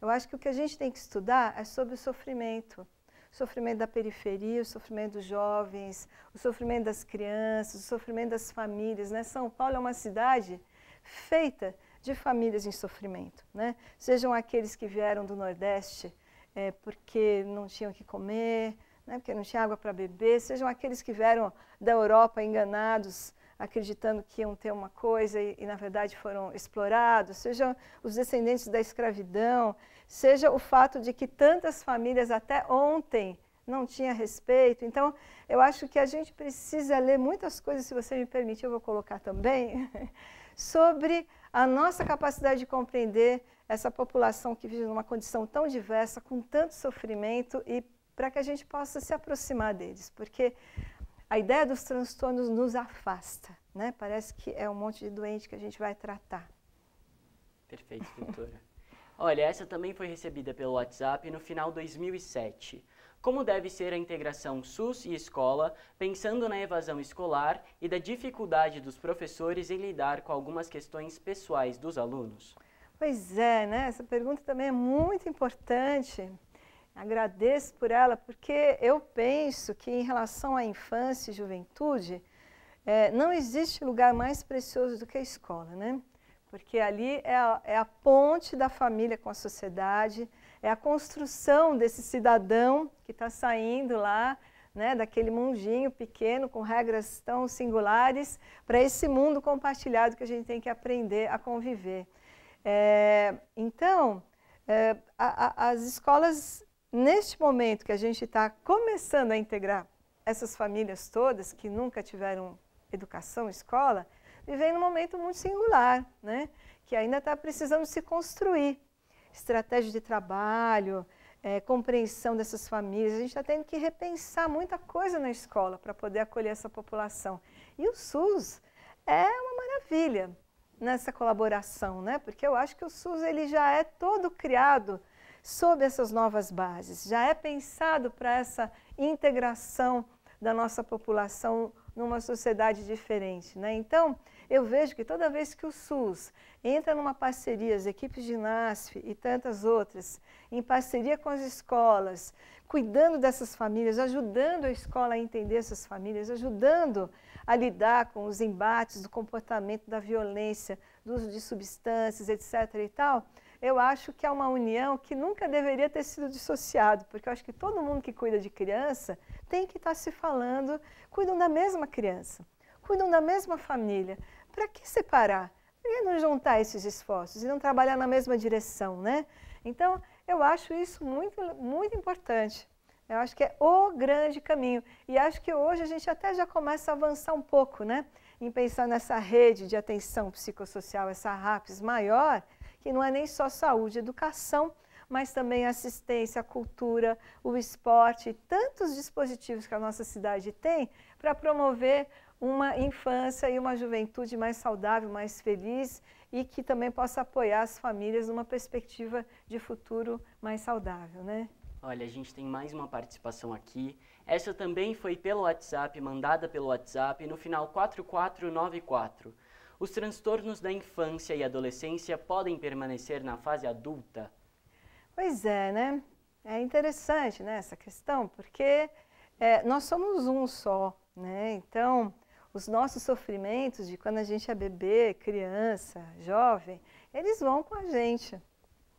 Eu acho que o que a gente tem que estudar é sobre o sofrimento, o sofrimento da periferia, o sofrimento dos jovens, o sofrimento das crianças, o sofrimento das famílias. Né? São Paulo é uma cidade feita de famílias em sofrimento. Né? Sejam aqueles que vieram do Nordeste é, porque não tinham o que comer, né? porque não tinha água para beber, sejam aqueles que vieram da Europa enganados acreditando que iam ter uma coisa e, e, na verdade foram explorados, seja os descendentes da escravidão, seja o fato de que tantas famílias até ontem não tinha respeito. Então, eu acho que a gente precisa ler muitas coisas, se você me permitir, eu vou colocar também, [laughs] sobre a nossa capacidade de compreender essa população que vive numa condição tão diversa, com tanto sofrimento e para que a gente possa se aproximar deles, porque a ideia dos transtornos nos afasta, né? Parece que é um monte de doente que a gente vai tratar. Perfeito, doutora. [laughs] Olha, essa também foi recebida pelo WhatsApp no final 2007. Como deve ser a integração SUS e escola, pensando na evasão escolar e da dificuldade dos professores em lidar com algumas questões pessoais dos alunos? Pois é, né? Essa pergunta também é muito importante Agradeço por ela, porque eu penso que em relação à infância e juventude, é, não existe lugar mais precioso do que a escola, né? Porque ali é a, é a ponte da família com a sociedade, é a construção desse cidadão que está saindo lá né, daquele mundinho pequeno, com regras tão singulares, para esse mundo compartilhado que a gente tem que aprender a conviver. É, então, é, a, a, as escolas neste momento que a gente está começando a integrar essas famílias todas que nunca tiveram educação, escola, vivem num momento muito singular, né? que ainda está precisando se construir. Estratégia de trabalho, é, compreensão dessas famílias, a gente está tendo que repensar muita coisa na escola para poder acolher essa população. E o SUS é uma maravilha nessa colaboração, né? porque eu acho que o SUS ele já é todo criado sob essas novas bases. Já é pensado para essa integração da nossa população numa sociedade diferente. Né? Então, eu vejo que toda vez que o SUS entra numa parceria, as equipes de NASF e tantas outras, em parceria com as escolas, cuidando dessas famílias, ajudando a escola a entender essas famílias, ajudando a lidar com os embates do comportamento, da violência, do uso de substâncias, etc. e tal, eu acho que é uma união que nunca deveria ter sido dissociado, porque eu acho que todo mundo que cuida de criança tem que estar tá se falando, cuidam da mesma criança, cuidam da mesma família. Para que separar? Por que não juntar esses esforços e não trabalhar na mesma direção, né? Então, eu acho isso muito, muito importante. Eu acho que é o grande caminho. E acho que hoje a gente até já começa a avançar um pouco, né? Em pensar nessa rede de atenção psicossocial, essa RAPS maior, que não é nem só saúde, educação, mas também assistência, cultura, o esporte, tantos dispositivos que a nossa cidade tem para promover uma infância e uma juventude mais saudável, mais feliz e que também possa apoiar as famílias numa perspectiva de futuro mais saudável, né? Olha, a gente tem mais uma participação aqui. Essa também foi pelo WhatsApp, mandada pelo WhatsApp, no final 4494. Os transtornos da infância e adolescência podem permanecer na fase adulta? Pois é, né? É interessante né, essa questão, porque é, nós somos um só, né? Então, os nossos sofrimentos de quando a gente é bebê, criança, jovem, eles vão com a gente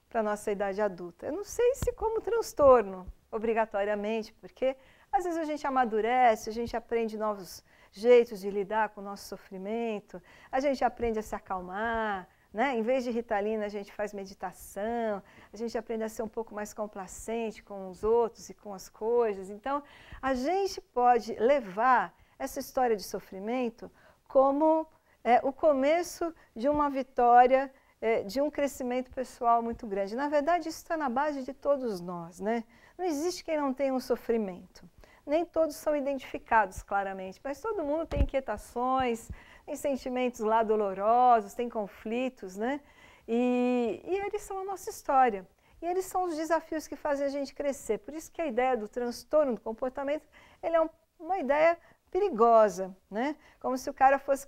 para a nossa idade adulta. Eu não sei se como transtorno, obrigatoriamente, porque às vezes a gente amadurece, a gente aprende novos jeitos de lidar com o nosso sofrimento, a gente aprende a se acalmar, né? Em vez de ritalina, a gente faz meditação, a gente aprende a ser um pouco mais complacente com os outros e com as coisas. Então, a gente pode levar essa história de sofrimento como é, o começo de uma vitória, é, de um crescimento pessoal muito grande. Na verdade, isso está na base de todos nós, né? Não existe quem não tenha um sofrimento nem todos são identificados claramente, mas todo mundo tem inquietações, tem sentimentos lá dolorosos, tem conflitos, né? E, e eles são a nossa história. E eles são os desafios que fazem a gente crescer. Por isso que a ideia do transtorno do comportamento ele é um, uma ideia perigosa, né? Como se o cara fosse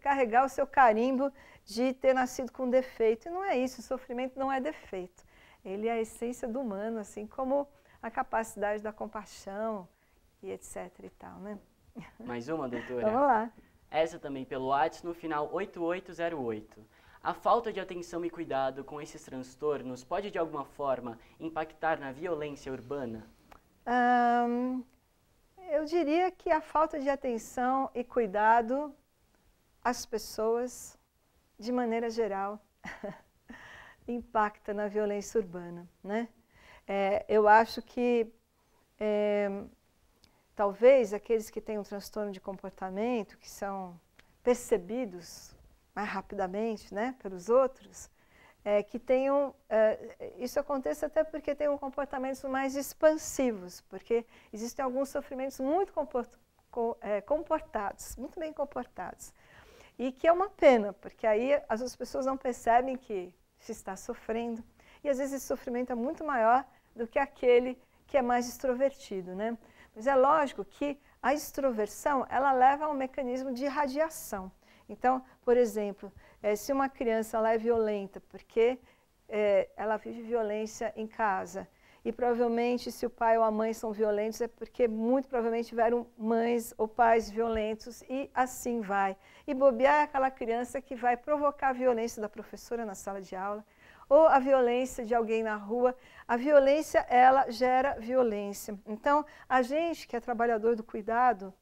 carregar o seu carimbo de ter nascido com defeito. E não é isso, o sofrimento não é defeito. Ele é a essência do humano, assim como a capacidade da compaixão e etc e tal, né? Mais uma, doutora? Vamos lá. Essa também pelo WhatsApp, no final 8808. A falta de atenção e cuidado com esses transtornos pode, de alguma forma, impactar na violência urbana? eu diria que a falta de atenção e cuidado às pessoas, de maneira geral, [laughs] impacta na violência urbana, né? É, eu acho que é, talvez aqueles que têm um transtorno de comportamento, que são percebidos mais rapidamente né, pelos outros, é, que tenham. É, isso acontece até porque tenham comportamentos mais expansivos, porque existem alguns sofrimentos muito comportados é, comportados, muito bem comportados. E que é uma pena, porque aí as pessoas não percebem que se está sofrendo. E às vezes esse sofrimento é muito maior do que aquele que é mais extrovertido, né? Mas é lógico que a extroversão, ela leva a um mecanismo de radiação. Então, por exemplo, é, se uma criança ela é violenta porque é, ela vive violência em casa, e provavelmente se o pai ou a mãe são violentos é porque muito provavelmente tiveram mães ou pais violentos e assim vai. E bobear é aquela criança que vai provocar a violência da professora na sala de aula, ou a violência de alguém na rua. A violência, ela gera violência. Então, a gente que é trabalhador do cuidado,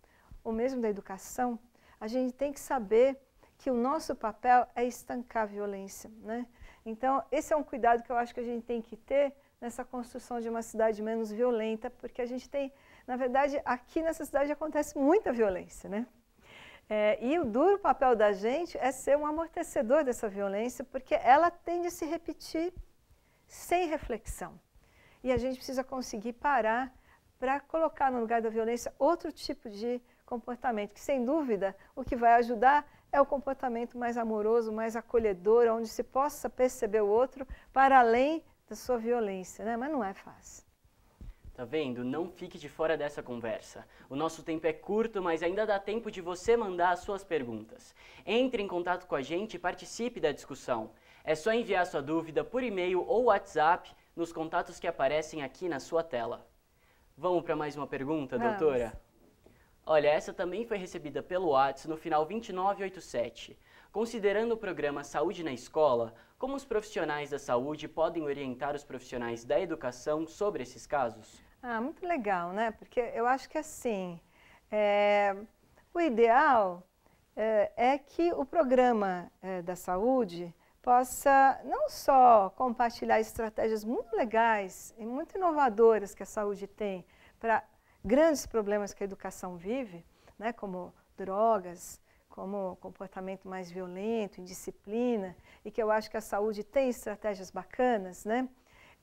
ou mesmo da educação, a gente tem que saber que o nosso papel é estancar a violência. Né? Então, esse é um cuidado que eu acho que a gente tem que ter nessa construção de uma cidade menos violenta, porque a gente tem, na verdade, aqui nessa cidade acontece muita violência, né? É, e o duro papel da gente é ser um amortecedor dessa violência, porque ela tende a se repetir sem reflexão. E a gente precisa conseguir parar para colocar no lugar da violência outro tipo de comportamento, que sem dúvida o que vai ajudar é o comportamento mais amoroso, mais acolhedor, onde se possa perceber o outro para além da sua violência, né? mas não é fácil. Tá vendo? Não fique de fora dessa conversa. O nosso tempo é curto, mas ainda dá tempo de você mandar as suas perguntas. Entre em contato com a gente e participe da discussão. É só enviar sua dúvida por e-mail ou WhatsApp nos contatos que aparecem aqui na sua tela. Vamos para mais uma pergunta, Vamos. doutora? Olha, essa também foi recebida pelo WhatsApp no final 2987. Considerando o programa Saúde na Escola, como os profissionais da saúde podem orientar os profissionais da educação sobre esses casos? Ah, muito legal, né? Porque eu acho que assim, é, o ideal é, é, que o programa é, da saúde possa não só compartilhar estratégias muito legais e muito inovadoras que a saúde tem para grandes problemas que a educação vive, né, como drogas, como comportamento mais violento, indisciplina, e que eu acho que a saúde tem estratégias bacanas né,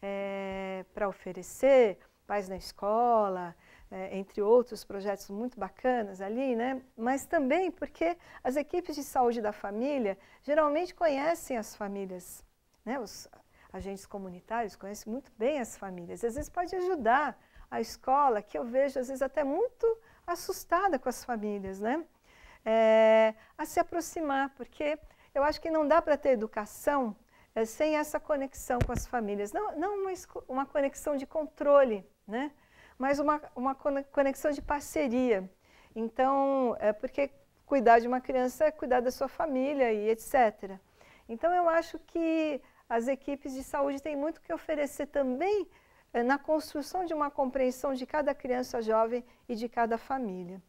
é, para oferecer, Pais na Escola, é, entre outros projetos muito bacanas ali, né? mas também porque as equipes de saúde da família geralmente conhecem as famílias, né? os agentes comunitários conhecem muito bem as famílias, às vezes pode ajudar a escola, que eu vejo às vezes até muito assustada com as famílias, né? É, a se aproximar, porque eu acho que não dá para ter educação é, sem essa conexão com as famílias. Não, não uma, uma conexão de controle, né? mas uma, uma conexão de parceria. Então, é porque cuidar de uma criança é cuidar da sua família e etc. Então, eu acho que as equipes de saúde têm muito que oferecer também é, na construção de uma compreensão de cada criança jovem e de cada família.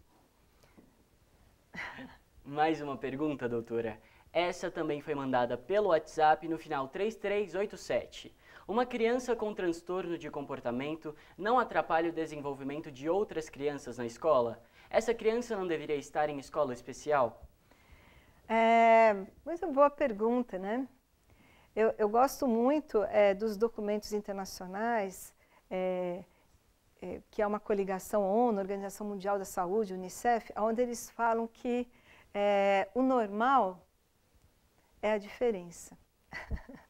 [laughs] Mais uma pergunta, doutora. Essa também foi mandada pelo WhatsApp no final 3387. Uma criança com transtorno de comportamento não atrapalha o desenvolvimento de outras crianças na escola? Essa criança não deveria estar em escola especial? É, muito é boa pergunta, né? Eu, eu gosto muito é, dos documentos internacionais, é, é, que é uma coligação ONU, Organização Mundial da Saúde, Unicef, onde eles falam que é, o normal é a diferença. [laughs]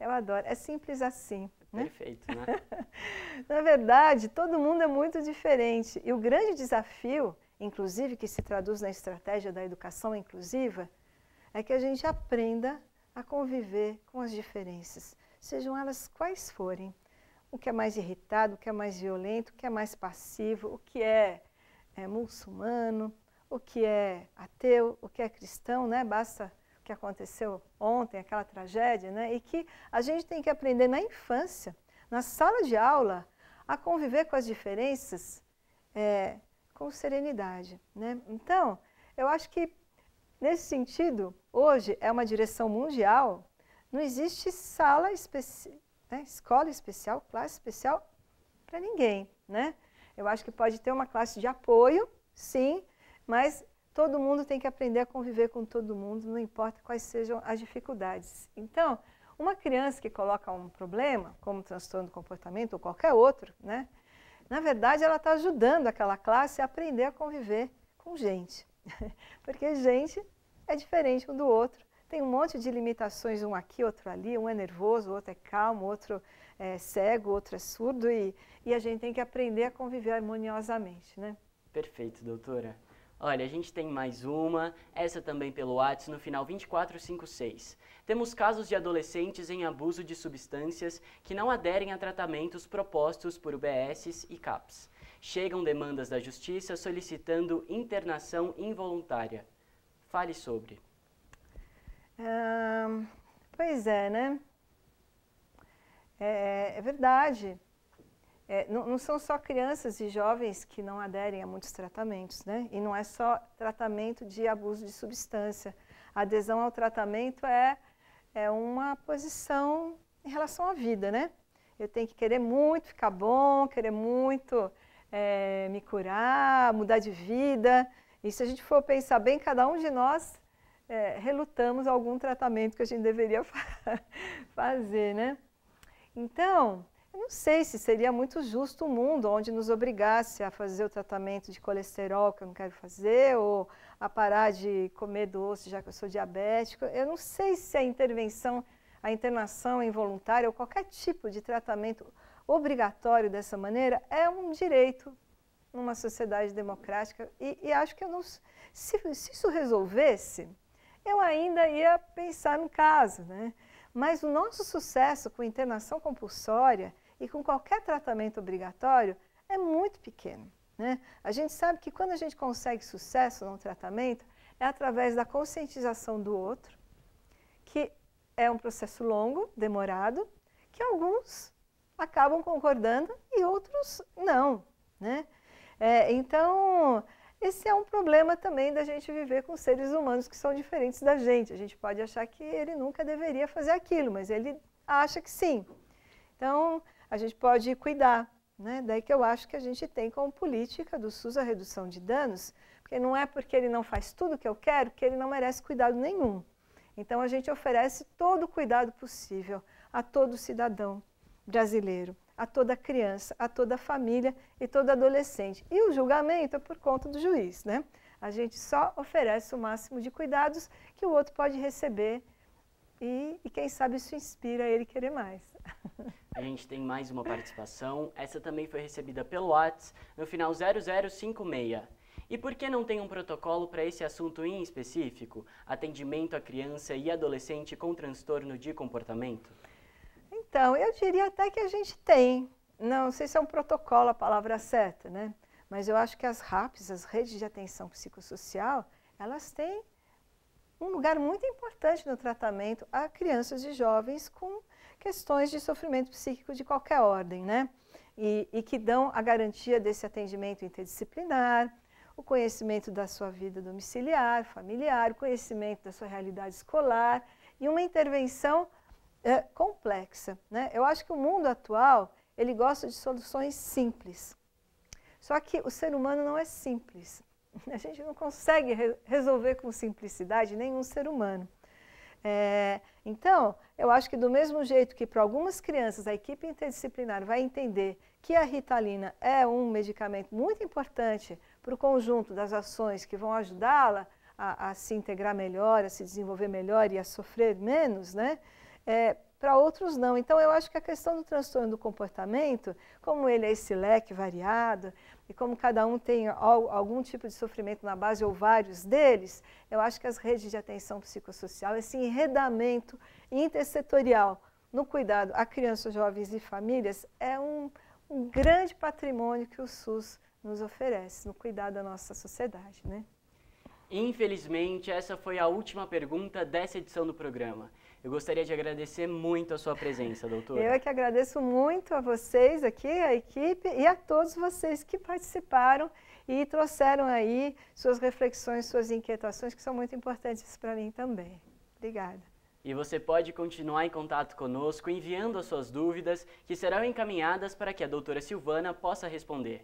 Eu adoro. É simples assim. Né? Perfeito, né? [laughs] Na verdade, todo mundo é muito diferente. E o grande desafio, inclusive, que se traduz na estratégia da educação inclusiva, é que a gente aprenda a conviver com as diferenças, sejam elas quais forem. O que é mais irritado, o que é mais violento, o que é mais passivo, o que é, é muçulmano, o que é ateu, o que é cristão, né? Basta que aconteceu ontem, aquela tragédia, né? e que a gente tem que aprender na infância, na sala de aula, a conviver com as diferenças é, com serenidade. Né? Então, eu acho que nesse sentido, hoje é uma direção mundial, não existe sala especial, né? escola especial, classe especial para ninguém. Né? Eu acho que pode ter uma classe de apoio, sim, mas Todo mundo tem que aprender a conviver com todo mundo, não importa quais sejam as dificuldades. Então, uma criança que coloca um problema, como transtorno do comportamento ou qualquer outro, né? Na verdade, ela está ajudando aquela classe a aprender a conviver com gente. [laughs] Porque gente é diferente um do outro, tem um monte de limitações, um aqui, outro ali, um é nervoso, outro é calmo, outro é cego, outro é surdo, e, e a gente tem que aprender a conviver harmoniosamente, né? Perfeito, doutora. Olha, a gente tem mais uma, essa também pelo WhatsApp, no final 2456. Temos casos de adolescentes em abuso de substâncias que não aderem a tratamentos propostos por UBSs e CAPs. Chegam demandas da justiça solicitando internação involuntária. Fale sobre. Ah, pois é, né? É, é verdade é, não, não, são só crianças e jovens que não aderem a muitos tratamentos, né? E não é só tratamento de abuso de substância. A adesão ao tratamento é, é uma posição em relação à vida, né? Eu tenho que querer muito ficar bom, querer muito é, me curar, mudar de vida. E se a gente for pensar bem, cada um de nós é, relutamos algum tratamento que a gente deveria [laughs] fa fazer, né? Então, eu não sei se seria muito justo um mundo onde nos obrigasse a fazer o tratamento de colesterol que eu não quero fazer, ou a parar de comer doce já que eu sou diabético. Eu não sei se a intervenção, a internação involuntária ou qualquer tipo de tratamento obrigatório dessa maneira é um direito numa sociedade democrática e, e acho que eu não se, se, isso resolvesse eu ainda ia pensar no caso né mas o nosso sucesso com internação compulsória e com qualquer tratamento obrigatório é muito pequeno. Né? A gente sabe que quando a gente consegue sucesso num tratamento, é através da conscientização do outro, que é um processo longo, demorado, que alguns acabam concordando e outros não. Né? É, então, esse é um problema também da gente viver com seres humanos que são diferentes da gente. A gente pode achar que ele nunca deveria fazer aquilo, mas ele acha que sim. Então, a gente pode cuidar. Né? Daí que eu acho que a gente tem como política do SUS a redução de danos, porque não é porque ele não faz tudo o que eu quero que ele não merece cuidado nenhum. Então a gente oferece todo o cuidado possível a todo cidadão brasileiro, a toda criança, a toda família e todo adolescente. E o julgamento é por conta do juiz, né? A gente só oferece o máximo de cuidados que o outro pode receber e, e, quem sabe isso inspira ele querer mais. [laughs] A gente tem mais uma participação. Essa também foi recebida pelo Whats no final 0056. E por que não tem um protocolo para esse assunto em específico? Atendimento a criança e adolescente com transtorno de comportamento? Então, eu diria até que a gente tem. Não sei se é um protocolo a palavra certa, né? Mas eu acho que as RAPs, as redes de atenção psicossocial, elas têm um lugar muito importante no tratamento a crianças e jovens com questões de sofrimento psíquico de qualquer ordem, né? E, e que dão a garantia desse atendimento interdisciplinar, o conhecimento da sua vida domiciliar, familiar, o conhecimento da sua realidade escolar e uma intervenção é, complexa. Né? Eu acho que o mundo atual ele gosta de soluções simples. Só que o ser humano não é simples. [laughs] A gente não consegue re resolver com simplicidade nenhum ser humano. É, então, eu acho que do mesmo jeito que para algumas crianças a equipe interdisciplinar vai entender que a ritalina é um medicamento muito importante para o conjunto das ações que vão ajudá-la a, a, se integrar melhor, a se desenvolver melhor e a sofrer menos, né? É, para outros não. Então, eu acho que a questão do transtorno do comportamento, como ele é esse leque variado, e como cada um tem algum tipo de sofrimento na base ou vários deles, eu acho que as redes de atenção psicossocial, esse enredamento intersetorial no cuidado a crianças, jovens e famílias, é um, um grande patrimônio que o SUS nos oferece no cuidado da nossa sociedade. Né? Infelizmente, essa foi a última pergunta dessa edição do programa. Eu gostaria de agradecer muito a sua presença, doutora. Eu é que agradeço muito a vocês aqui, a equipe e a todos vocês que participaram e trouxeram aí suas reflexões, suas inquietações, que são muito importantes para mim também. Obrigada. E você pode continuar em contato conosco enviando as suas dúvidas, que serão encaminhadas para que a doutora Silvana possa responder.